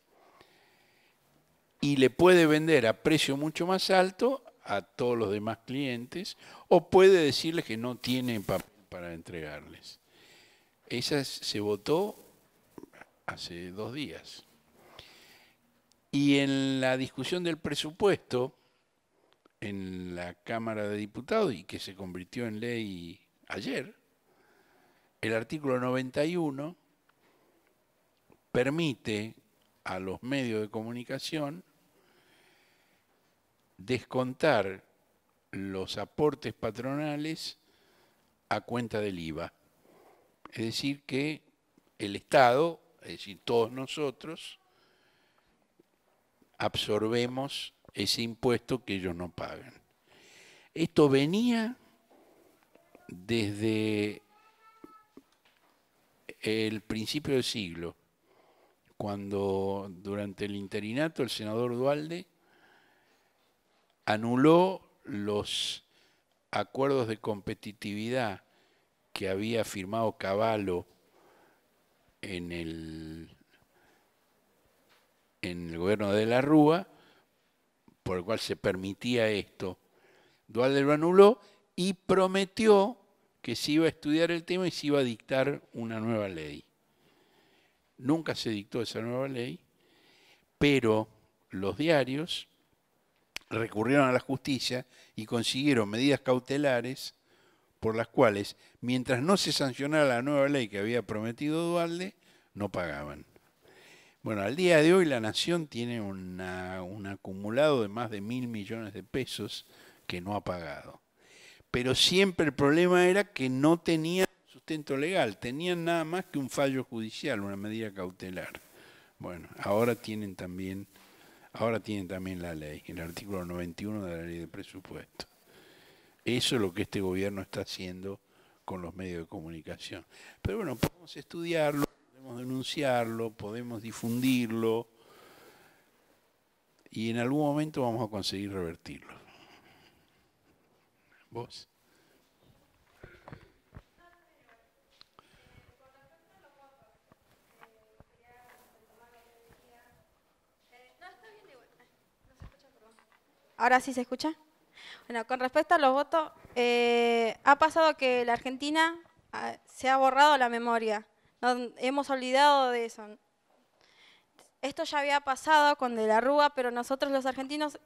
y le puede vender a precio mucho más alto a todos los demás clientes o puede decirles que no tiene papel para entregarles. Esa se votó hace dos días. Y en la discusión del presupuesto en la Cámara de Diputados y que se convirtió en ley ayer, el artículo 91 permite a los medios de comunicación descontar los aportes patronales a cuenta del IVA. Es decir, que el Estado, es decir, todos nosotros, absorbemos ese impuesto que ellos no pagan. Esto venía desde el principio del siglo cuando durante el interinato el senador Dualde anuló los acuerdos de competitividad que había firmado Caballo en el, en el gobierno de la Rúa, por el cual se permitía esto. Dualde lo anuló y prometió que se iba a estudiar el tema y se iba a dictar una nueva ley. Nunca se dictó esa nueva ley, pero los diarios recurrieron a la justicia y consiguieron medidas cautelares por las cuales, mientras no se sancionara la nueva ley que había prometido Dualde, no pagaban. Bueno, al día de hoy la nación tiene un acumulado de más de mil millones de pesos que no ha pagado. Pero siempre el problema era que no tenía legal, tenían nada más que un fallo judicial, una medida cautelar. Bueno, ahora tienen también, ahora tienen también la ley, el artículo 91 de la ley de presupuesto. Eso es lo que este gobierno está haciendo con los medios de comunicación. Pero bueno, podemos estudiarlo, podemos denunciarlo, podemos difundirlo y en algún momento vamos a conseguir revertirlo. ¿Vos? ¿Ahora sí se escucha? Bueno, con respecto a los votos, eh, ha pasado que la Argentina ah, se ha borrado la memoria. hemos olvidado de eso. Esto ya había pasado con De la Rúa, pero nosotros los argentinos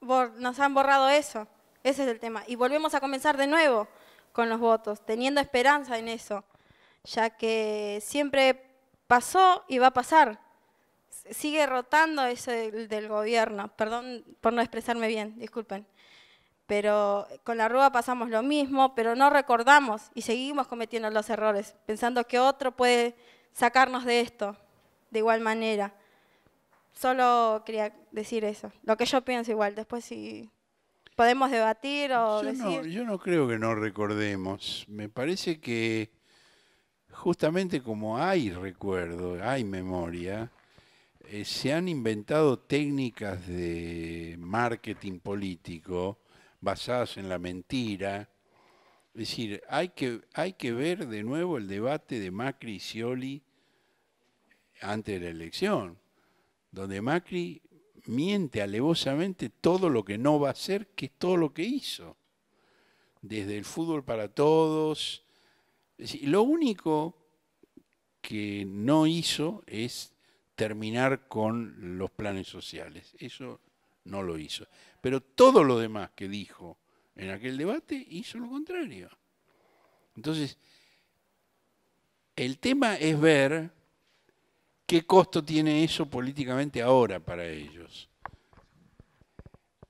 nos han borrado eso. Ese es el tema. Y volvemos a comenzar de nuevo con los votos, teniendo esperanza en eso, ya que siempre pasó y va a pasar sigue rotando eso del, gobierno. Perdón por no expresarme bien, disculpen. Pero con la Rúa pasamos lo mismo, pero no recordamos y seguimos cometiendo los errores, pensando que otro puede sacarnos de esto de igual manera. Solo quería decir eso. Lo que yo pienso igual, después si podemos debatir o decir. No, yo no creo que no recordemos. Me parece que justamente como hay recuerdo, hay memoria, eh, se han inventado técnicas de marketing político basadas en la mentira. Es decir, hay que, hay que ver de nuevo el debate de Macri y Scioli antes de la elección, donde Macri miente alevosamente todo lo que no va a hacer, que es todo lo que hizo. Desde el fútbol para todos. Es lo único que no hizo es terminar con los planes sociales. Eso no lo hizo. Pero todo lo demás que dijo en aquel debate hizo lo contrario. Entonces, el tema es ver qué costo tiene eso políticamente ahora para ellos.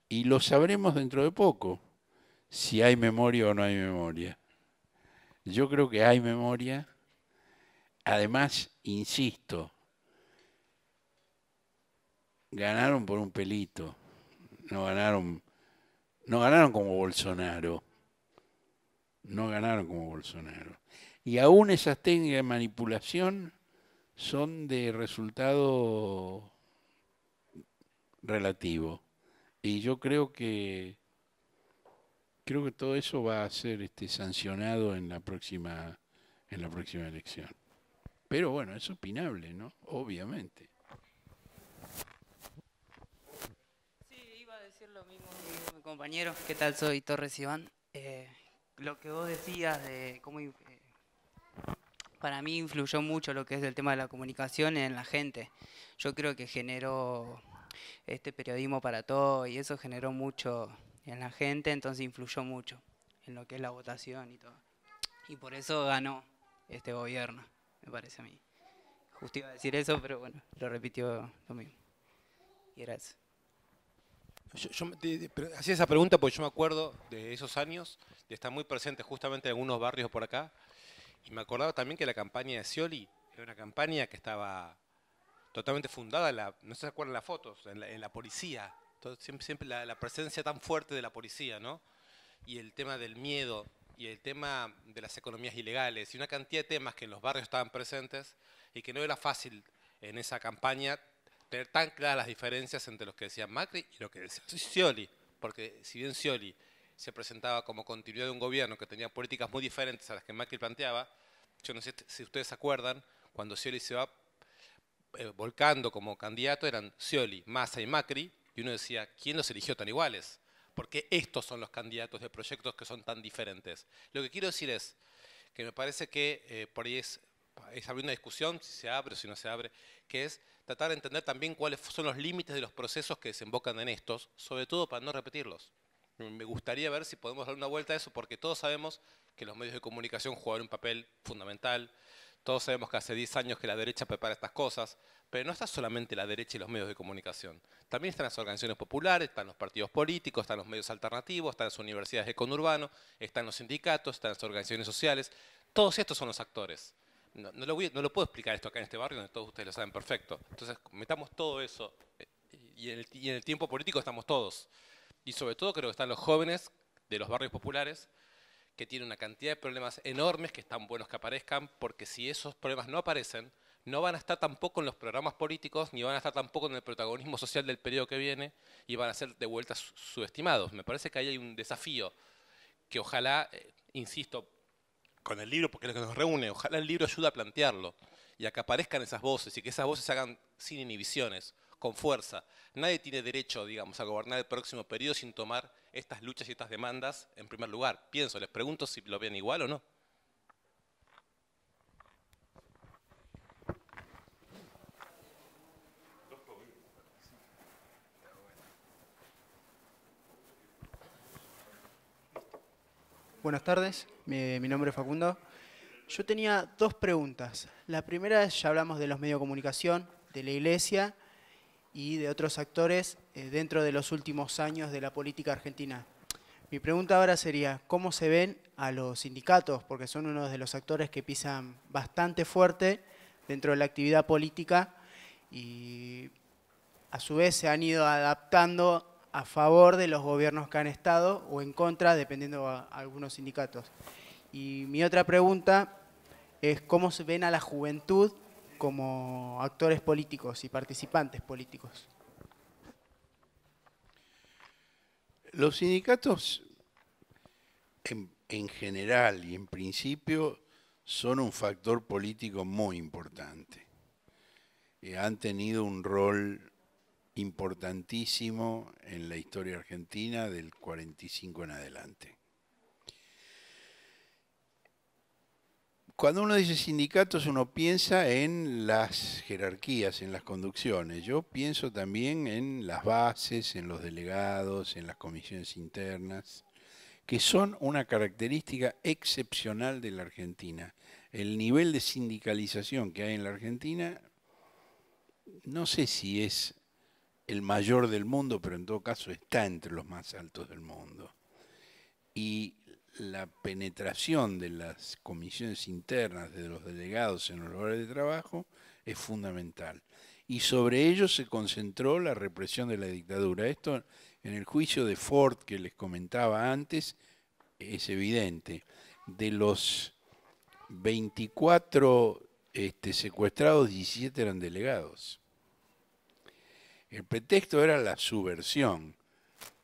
Y lo sabremos dentro de poco, si hay memoria o no hay memoria. Yo creo que hay memoria. Además, insisto, Ganaron por un pelito. No ganaron. No ganaron como Bolsonaro. No ganaron como Bolsonaro. Y aún esas técnicas de manipulación son de resultado relativo. Y yo creo que creo que todo eso va a ser este, sancionado en la próxima en la próxima elección. Pero bueno, es opinable, ¿no? Obviamente. compañeros, ¿qué tal? Soy Torres Iván. Eh, lo que vos decías de cómo... Eh, para mí influyó mucho lo que es el tema de la comunicación en la gente. Yo creo que generó este periodismo para todo y eso generó mucho en la gente, entonces influyó mucho en lo que es la votación y todo. Y por eso ganó este gobierno, me parece a mí. Justo iba a decir eso, pero bueno, lo repitió lo mismo. Y gracias yo, me hacía esa pregunta porque yo me acuerdo de esos años, de estar muy presente justamente en algunos barrios por acá, y me acordaba también que la campaña de Scioli era una campaña que estaba totalmente fundada, no la, no se acuerdan las fotos, en la, policía, siempre, siempre la, la, presencia tan fuerte de la policía, ¿no? Y el tema del miedo, y el tema de las economías ilegales, y una cantidad de temas que en los barrios estaban presentes y que no era fácil en esa campaña tener tan claras las diferencias entre los que decían Macri y lo que decía Scioli, porque si bien Scioli se presentaba como continuidad de un gobierno que tenía políticas muy diferentes a las que Macri planteaba, yo no sé si ustedes se acuerdan, cuando Scioli se va eh, volcando como candidato eran Scioli, Massa y Macri, y uno decía, ¿quién los eligió tan iguales? Porque estos son los candidatos de proyectos que son tan diferentes. Lo que quiero decir es que me parece que eh, por ahí es es abrir una discusión, si se abre o si no se abre, que es tratar de entender también cuáles son los límites de los procesos que desembocan en estos, sobre todo para no repetirlos. Mm, me gustaría ver si podemos dar una vuelta a eso, porque todos sabemos que los medios de comunicación juegan un papel fundamental, todos sabemos que hace 10 años que la derecha prepara estas cosas, pero no está solamente la derecha y los medios de comunicación. También están las organizaciones populares, están los partidos políticos, están los medios alternativos, están las universidades de conurbano, están los sindicatos, están las organizaciones sociales. Todos estos son los actores. No, lo puedo explicar esto acá en este barrio donde todos ustedes lo saben perfecto. Entonces, metamos todo eso eh, y en el, tiempo político estamos todos. Y sobre todo creo que están los jóvenes de los barrios populares que tienen una cantidad de problemas enormes que están buenos que aparezcan, porque si esos problemas no aparecen, no van a estar tampoco en los programas políticos, ni van a estar tampoco en el protagonismo social del periodo que viene, y van a ser de vuelta subestimados. Me parece que ahí hay un desafío que ojalá, eh, insisto, con el libro porque es lo que nos reúne. Ojalá el libro ayude a plantearlo y a que aparezcan esas voces y que esas voces se hagan sin inhibiciones, con fuerza. Nadie tiene derecho, digamos, a gobernar el próximo periodo sin tomar estas luchas y estas demandas en primer lugar. Pienso, les pregunto si lo ven igual o no. Buenas tardes, mi, nombre es Facundo. Yo tenía dos preguntas. La primera es, ya hablamos de los medios de comunicación, de la iglesia y de otros actores eh, dentro de los últimos años de la política argentina. Mi pregunta ahora sería, ¿cómo se ven a los sindicatos? Porque son uno de los actores que pisan bastante fuerte dentro de la actividad política y a su vez se han ido adaptando a favor de los gobiernos que han estado o en contra, dependiendo a algunos sindicatos. Y mi otra pregunta es cómo se ven a la juventud como actores políticos y participantes políticos. Los sindicatos en, general y en principio son un factor político muy importante. Eh, han tenido un rol importantísimo en la historia argentina del 45 en adelante. Cuando uno dice sindicatos, uno piensa en las jerarquías, en las conducciones. Yo pienso también en las bases, en los delegados, en las comisiones internas, que son una característica excepcional de la Argentina. El nivel de sindicalización que hay en la Argentina no sé si es el mayor del mundo, pero en todo caso está entre los más altos del mundo. Y la penetración de las comisiones internas de los delegados en los lugares de trabajo es fundamental. Y sobre ello se concentró la represión de la dictadura. Esto en el juicio de Ford que les comentaba antes es evidente. De los 24 este, secuestrados, 17 eran delegados. El pretexto era la subversión,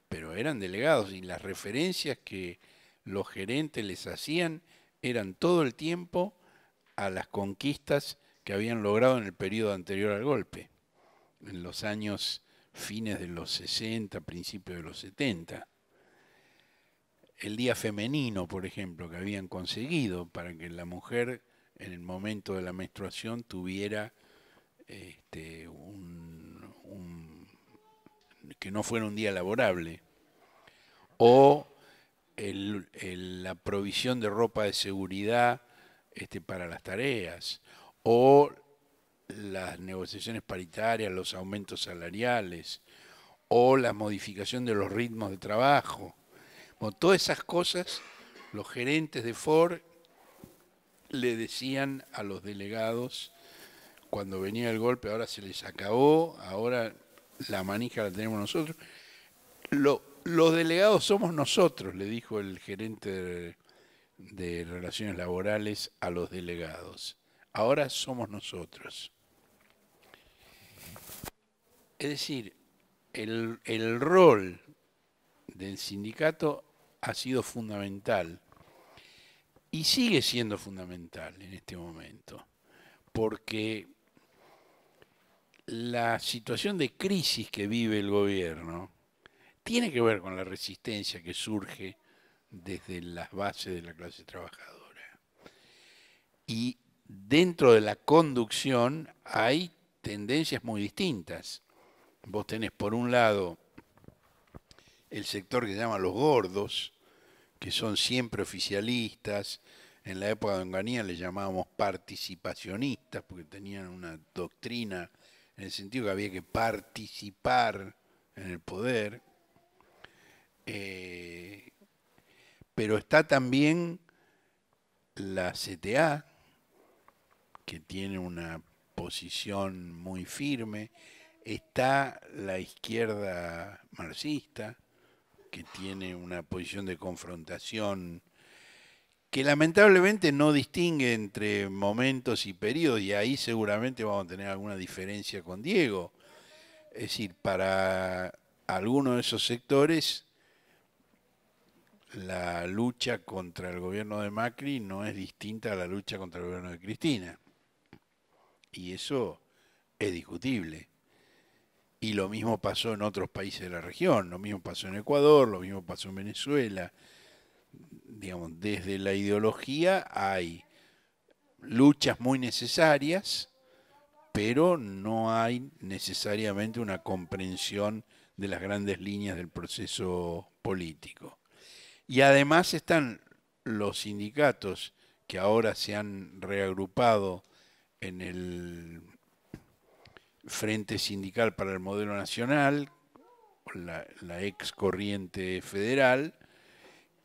pero eran delegados y las referencias que los gerentes les hacían eran todo el tiempo a las conquistas que habían logrado en el periodo anterior al golpe, en los años fines de los 60, principios de los 70. El día femenino, por ejemplo, que habían conseguido para que la mujer en el momento de la menstruación tuviera este, un que no fuera un día laborable, o la provisión de ropa de seguridad este, para las tareas, o las negociaciones paritarias, los aumentos salariales, o la modificación de los ritmos de trabajo. todas esas cosas los gerentes de Ford le decían a los delegados cuando venía el golpe, ahora se les acabó, ahora la manija la tenemos nosotros. los delegados somos nosotros, le dijo el gerente de, relaciones laborales a los delegados. Ahora somos nosotros. Es decir, el, el, rol del sindicato ha sido fundamental y sigue siendo fundamental en este momento, porque la situación de crisis que vive el gobierno tiene que ver con la resistencia que surge desde las bases de la clase trabajadora. Y dentro de la conducción hay tendencias muy distintas. Vos tenés por un lado el sector que se llama los gordos, que son siempre oficialistas, en la época de Onganía le llamábamos participacionistas porque tenían una doctrina en el sentido que había que participar en el poder, eh, pero está también la CTA, que tiene una posición muy firme, está la izquierda marxista, que tiene una posición de confrontación que lamentablemente no distingue entre momentos y periodos, y ahí seguramente vamos a tener alguna diferencia con Diego. Es decir, para algunos de esos sectores, la lucha contra el gobierno de Macri no es distinta a la lucha contra el gobierno de Cristina. Y eso es discutible. Y lo mismo pasó en otros países de la región, lo mismo pasó en Ecuador, lo mismo pasó en Venezuela digamos, desde la ideología hay luchas muy necesarias, pero no hay necesariamente una comprensión de las grandes líneas del proceso político. Y además están los sindicatos que ahora se han reagrupado en el Frente Sindical para el Modelo Nacional, la ex corriente federal,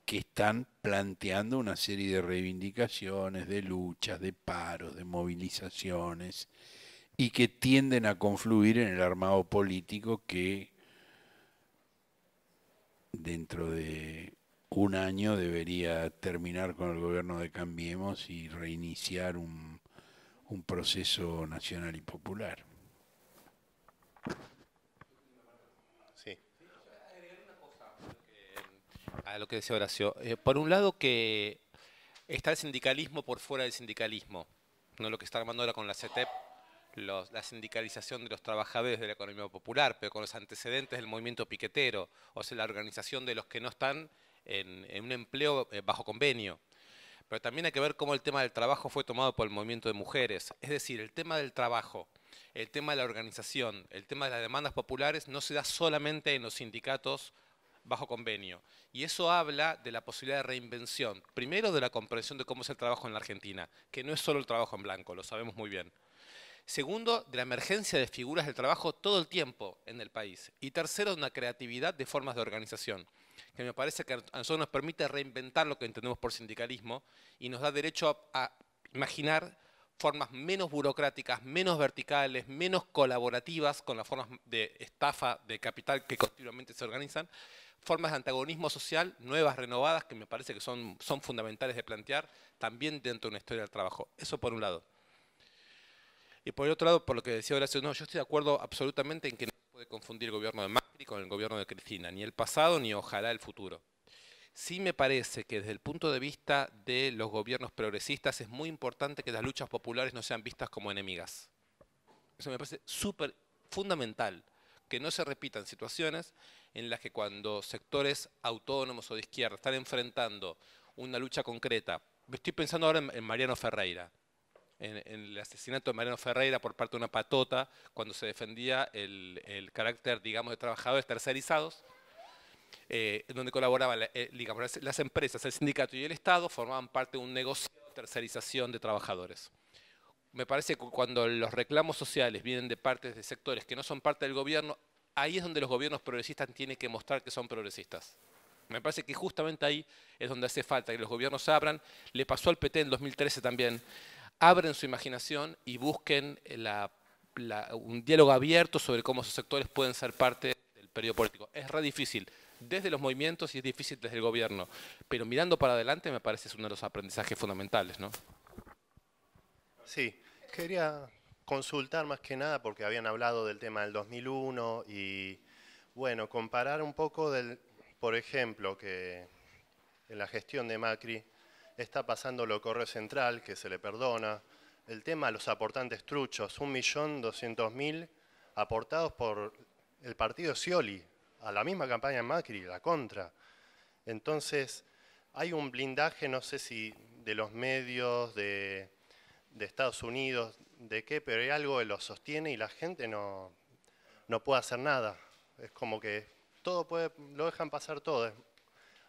que están planteando una serie de reivindicaciones, de luchas, de paros, de movilizaciones, y que tienden a confluir en el armado político que dentro de un año debería terminar con el gobierno de Cambiemos y reiniciar un, un proceso nacional y popular. a lo que decía Horacio. Eh, por un lado que está el sindicalismo por fuera del sindicalismo, no lo que está armando ahora con la CETEP, la sindicalización de los trabajadores de la economía popular, pero con los antecedentes del movimiento piquetero, o sea, la organización de los que no están en, un empleo eh, bajo convenio. Pero también hay que ver cómo el tema del trabajo fue tomado por el movimiento de mujeres. Es decir, el tema del trabajo, el tema de la organización, el tema de las demandas populares no se da solamente en los sindicatos bajo convenio. Y eso habla de la posibilidad de reinvención, primero de la comprensión de cómo es el trabajo en la Argentina, que no es solo el trabajo en blanco, lo sabemos muy bien. Segundo, de la emergencia de figuras del trabajo todo el tiempo en el país. Y tercero, de una creatividad de formas de organización, que me parece que a nosotros nos permite reinventar lo que entendemos por sindicalismo y nos da derecho a, imaginar formas menos burocráticas, menos verticales, menos colaborativas con las formas de estafa de capital que continuamente se organizan, formas de antagonismo social nuevas, renovadas, que me parece que son, son fundamentales de plantear también dentro de una historia del trabajo. Eso por un lado. Y por el otro lado, por lo que decía Horacio, no, yo estoy de acuerdo absolutamente en que no se puede confundir el gobierno de Macri con el gobierno de Cristina, ni el pasado ni ojalá el futuro. Sí me parece que desde el punto de vista de los gobiernos progresistas es muy importante que las luchas populares no sean vistas como enemigas. Eso me parece súper fundamental, que no se repitan situaciones en las que cuando sectores autónomos o de izquierda están enfrentando una lucha concreta, estoy pensando ahora en, Mariano Ferreira, en, el asesinato de Mariano Ferreira por parte de una patota cuando se defendía el, carácter, digamos, de trabajadores tercerizados, eh, donde colaboraban, eh, las, las, empresas, el sindicato y el Estado formaban parte de un negocio de tercerización de trabajadores. Me parece que cuando los reclamos sociales vienen de partes de sectores que no son parte del gobierno, ahí es donde los gobiernos progresistas tienen que mostrar que son progresistas. Me parece que justamente ahí es donde hace falta que los gobiernos abran. Le pasó al PT en 2013 también. Abren su imaginación y busquen un diálogo abierto sobre cómo sus sectores pueden ser parte del periodo político. Es re difícil desde los movimientos y es difícil desde el gobierno. Pero mirando para adelante me parece es uno de los aprendizajes fundamentales. ¿no? Sí, quería consultar más que nada, porque habían hablado del tema del 2001 y, bueno, comparar un poco, del, por ejemplo, que en la gestión de Macri está pasando lo correo central, que se le perdona, el tema de los aportantes truchos, 1.200.000 aportados por el partido Scioli, a la misma campaña en Macri, la contra. Entonces, hay un blindaje, no sé si de los medios, de, de Estados Unidos, de qué, pero hay algo que lo sostiene y la gente no, no puede hacer nada. Es como que todo lo dejan pasar todo.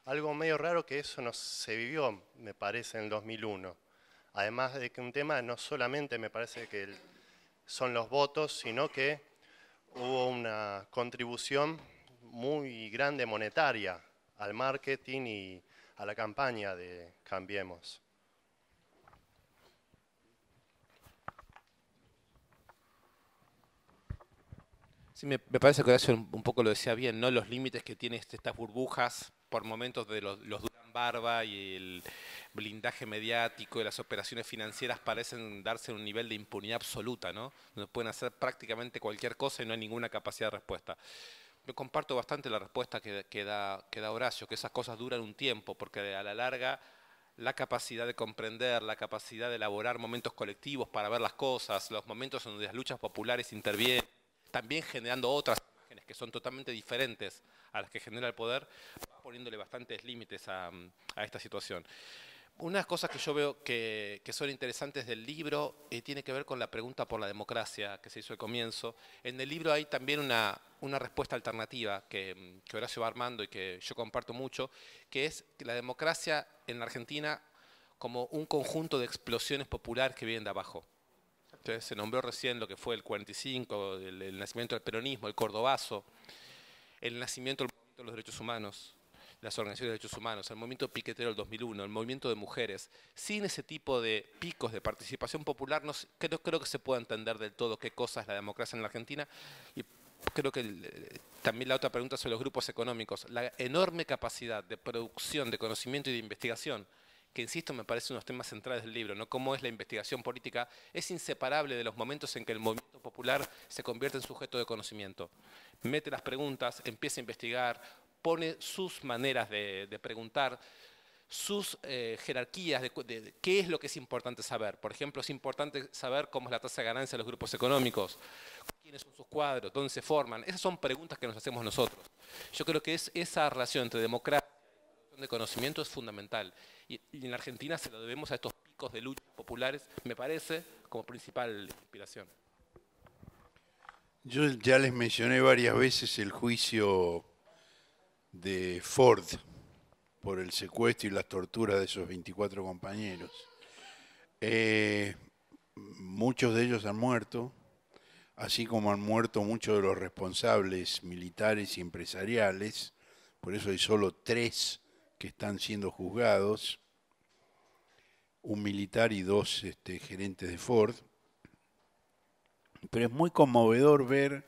algo medio raro que eso no se vivió, me parece, en el 2001. Además de que un tema no solamente me parece que son los votos, sino que hubo una contribución muy grande monetaria al marketing y a la campaña de Cambiemos. Sí, me, parece que Horacio un, poco lo decía bien, ¿no? Los límites que tienen este, estas burbujas por momentos de los, duran Barba y el blindaje mediático y las operaciones financieras parecen darse un nivel de impunidad absoluta, ¿no? Donde pueden hacer prácticamente cualquier cosa y no hay ninguna capacidad de respuesta. Yo comparto bastante la respuesta que, da, que da Horacio, que esas cosas duran un tiempo, porque a la larga la capacidad de comprender, la capacidad de elaborar momentos colectivos para ver las cosas, los momentos en donde las luchas populares intervienen, también generando otras imágenes que son totalmente diferentes a las que genera el poder, poniéndole bastantes límites a, esta situación. Unas cosas que yo veo que, son interesantes del libro y eh, tiene que ver con la pregunta por la democracia que se hizo al comienzo. En el libro hay también una, una respuesta alternativa que, que, Horacio va armando y que yo comparto mucho, que es la democracia en la Argentina como un conjunto de explosiones populares que vienen de abajo se nombró recién lo que fue el 45, el, nacimiento del peronismo, el cordobazo, el nacimiento del movimiento de los derechos humanos, las organizaciones de derechos humanos, el movimiento piquetero del 2001, el movimiento de mujeres, sin ese tipo de picos de participación popular, no creo, que se pueda entender del todo qué cosa es la democracia en la Argentina. Y creo que eh, también la otra pregunta sobre los grupos económicos, la enorme capacidad de producción de conocimiento y de investigación que insisto me parece unos temas centrales del libro, ¿no? Cómo es la investigación política, es inseparable de los momentos en que el movimiento popular se convierte en sujeto de conocimiento. Mete las preguntas, empieza a investigar, pone sus maneras de, preguntar, sus eh, jerarquías de, qué es lo que es importante saber. Por ejemplo, es importante saber cómo es la tasa de ganancia de los grupos económicos, quiénes son sus cuadros, dónde se forman. Esas son preguntas que nos hacemos nosotros. Yo creo que es esa relación entre democracia y de conocimiento es fundamental y, en Argentina se lo debemos a estos picos de lucha populares, me parece, como principal inspiración. Yo ya les mencioné varias veces el juicio de Ford por el secuestro y las torturas de esos 24 compañeros. Eh, muchos de ellos han muerto, así como han muerto muchos de los responsables militares y empresariales, por eso hay solo tres que están siendo juzgados, un militar y dos este, gerentes de Ford. Pero es muy conmovedor ver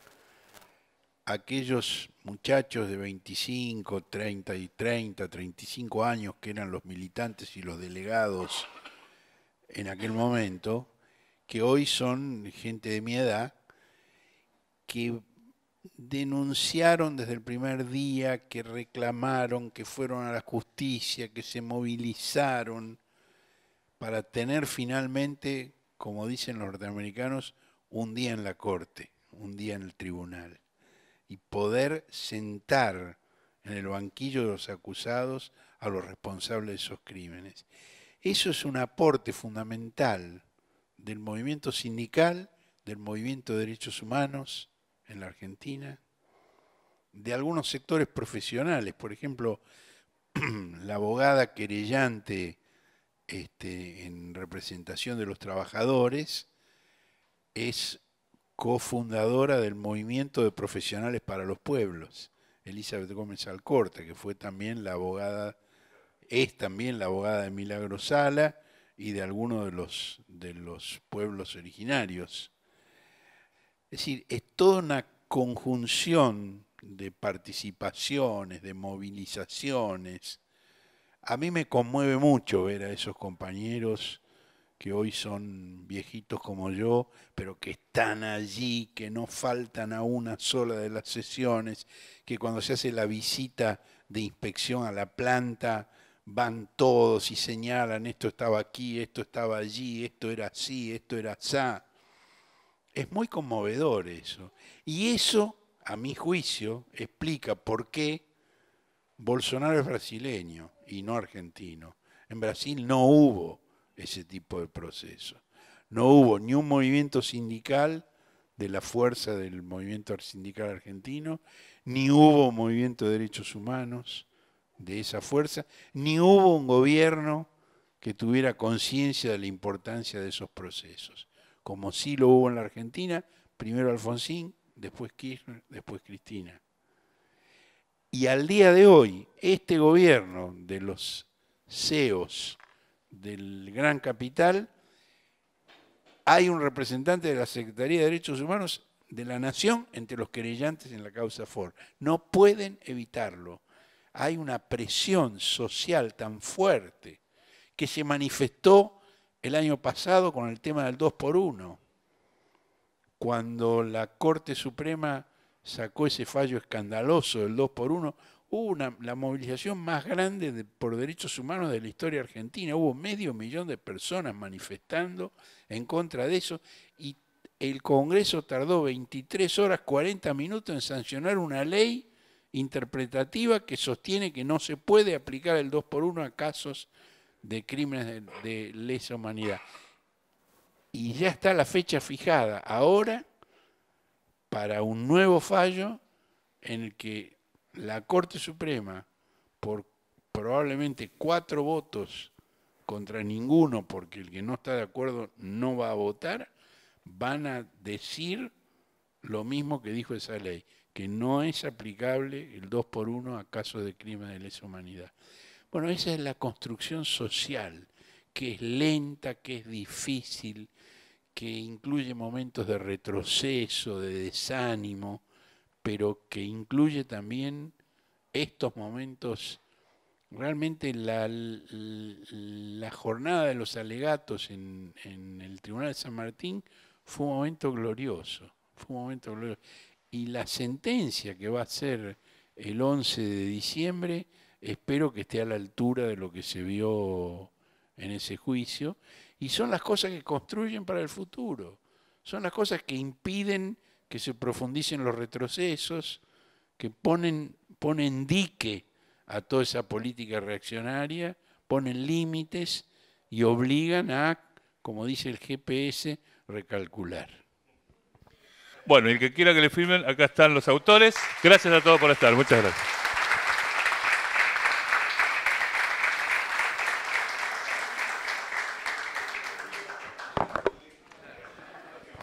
a aquellos muchachos de 25, 30 y 30, 35 años que eran los militantes y los delegados en aquel momento, que hoy son gente de mi edad, que denunciaron desde el primer día, que reclamaron, que fueron a la justicia, que se movilizaron para tener finalmente, como dicen los norteamericanos, un día en la corte, un día en el tribunal, y poder sentar en el banquillo de los acusados a los responsables de esos crímenes. Eso es un aporte fundamental del movimiento sindical, del movimiento de derechos humanos, en la Argentina, de algunos sectores profesionales, por ejemplo, la abogada querellante este, en representación de los trabajadores es cofundadora del Movimiento de Profesionales para los Pueblos, Elizabeth Gómez Alcorta, que fue también la abogada, es también la abogada de Milagro y de algunos de los, de los pueblos originarios es decir, es toda una conjunción de participaciones, de movilizaciones. A mí me conmueve mucho ver a esos compañeros que hoy son viejitos como yo, pero que están allí, que no faltan a una sola de las sesiones, que cuando se hace la visita de inspección a la planta, van todos y señalan, esto estaba aquí, esto estaba allí, esto era así, esto era así es muy conmovedor eso. Y eso, a mi juicio, explica por qué Bolsonaro es brasileño y no argentino. En Brasil no hubo ese tipo de proceso. No hubo ni un movimiento sindical de la fuerza del movimiento sindical argentino, ni hubo un movimiento de derechos humanos de esa fuerza, ni hubo un gobierno que tuviera conciencia de la importancia de esos procesos como sí lo hubo en la Argentina, primero Alfonsín, después Kirchner, después Cristina. Y al día de hoy, este gobierno de los CEOs del gran capital, hay un representante de la Secretaría de Derechos Humanos de la Nación entre los querellantes en la causa Ford. No pueden evitarlo. Hay una presión social tan fuerte que se manifestó el año pasado con el tema del 2 por 1, cuando la Corte Suprema sacó ese fallo escandaloso del 2 por 1, hubo una, la movilización más grande por derechos humanos de la historia argentina, hubo medio millón de personas manifestando en contra de eso y el Congreso tardó 23 horas 40 minutos en sancionar una ley interpretativa que sostiene que no se puede aplicar el 2 por 1 a casos de crímenes de, lesa humanidad. Y ya está la fecha fijada ahora para un nuevo fallo en el que la Corte Suprema, por probablemente cuatro votos contra ninguno, porque el que no está de acuerdo no va a votar, van a decir lo mismo que dijo esa ley, que no es aplicable el 2 por 1 a casos de crímenes de lesa humanidad. Bueno, esa es la construcción social, que es lenta, que es difícil, que incluye momentos de retroceso, de desánimo, pero que incluye también estos momentos, realmente la, jornada de los alegatos en, el Tribunal de San Martín fue un momento glorioso, fue un momento glorioso. Y la sentencia que va a ser el 11 de diciembre espero que esté a la altura de lo que se vio en ese juicio, y son las cosas que construyen para el futuro, son las cosas que impiden que se profundicen los retrocesos, que ponen, ponen dique a toda esa política reaccionaria, ponen límites y obligan a, como dice el GPS, recalcular. Bueno, el que quiera que le firmen, acá están los autores. Gracias a todos por estar. Muchas gracias.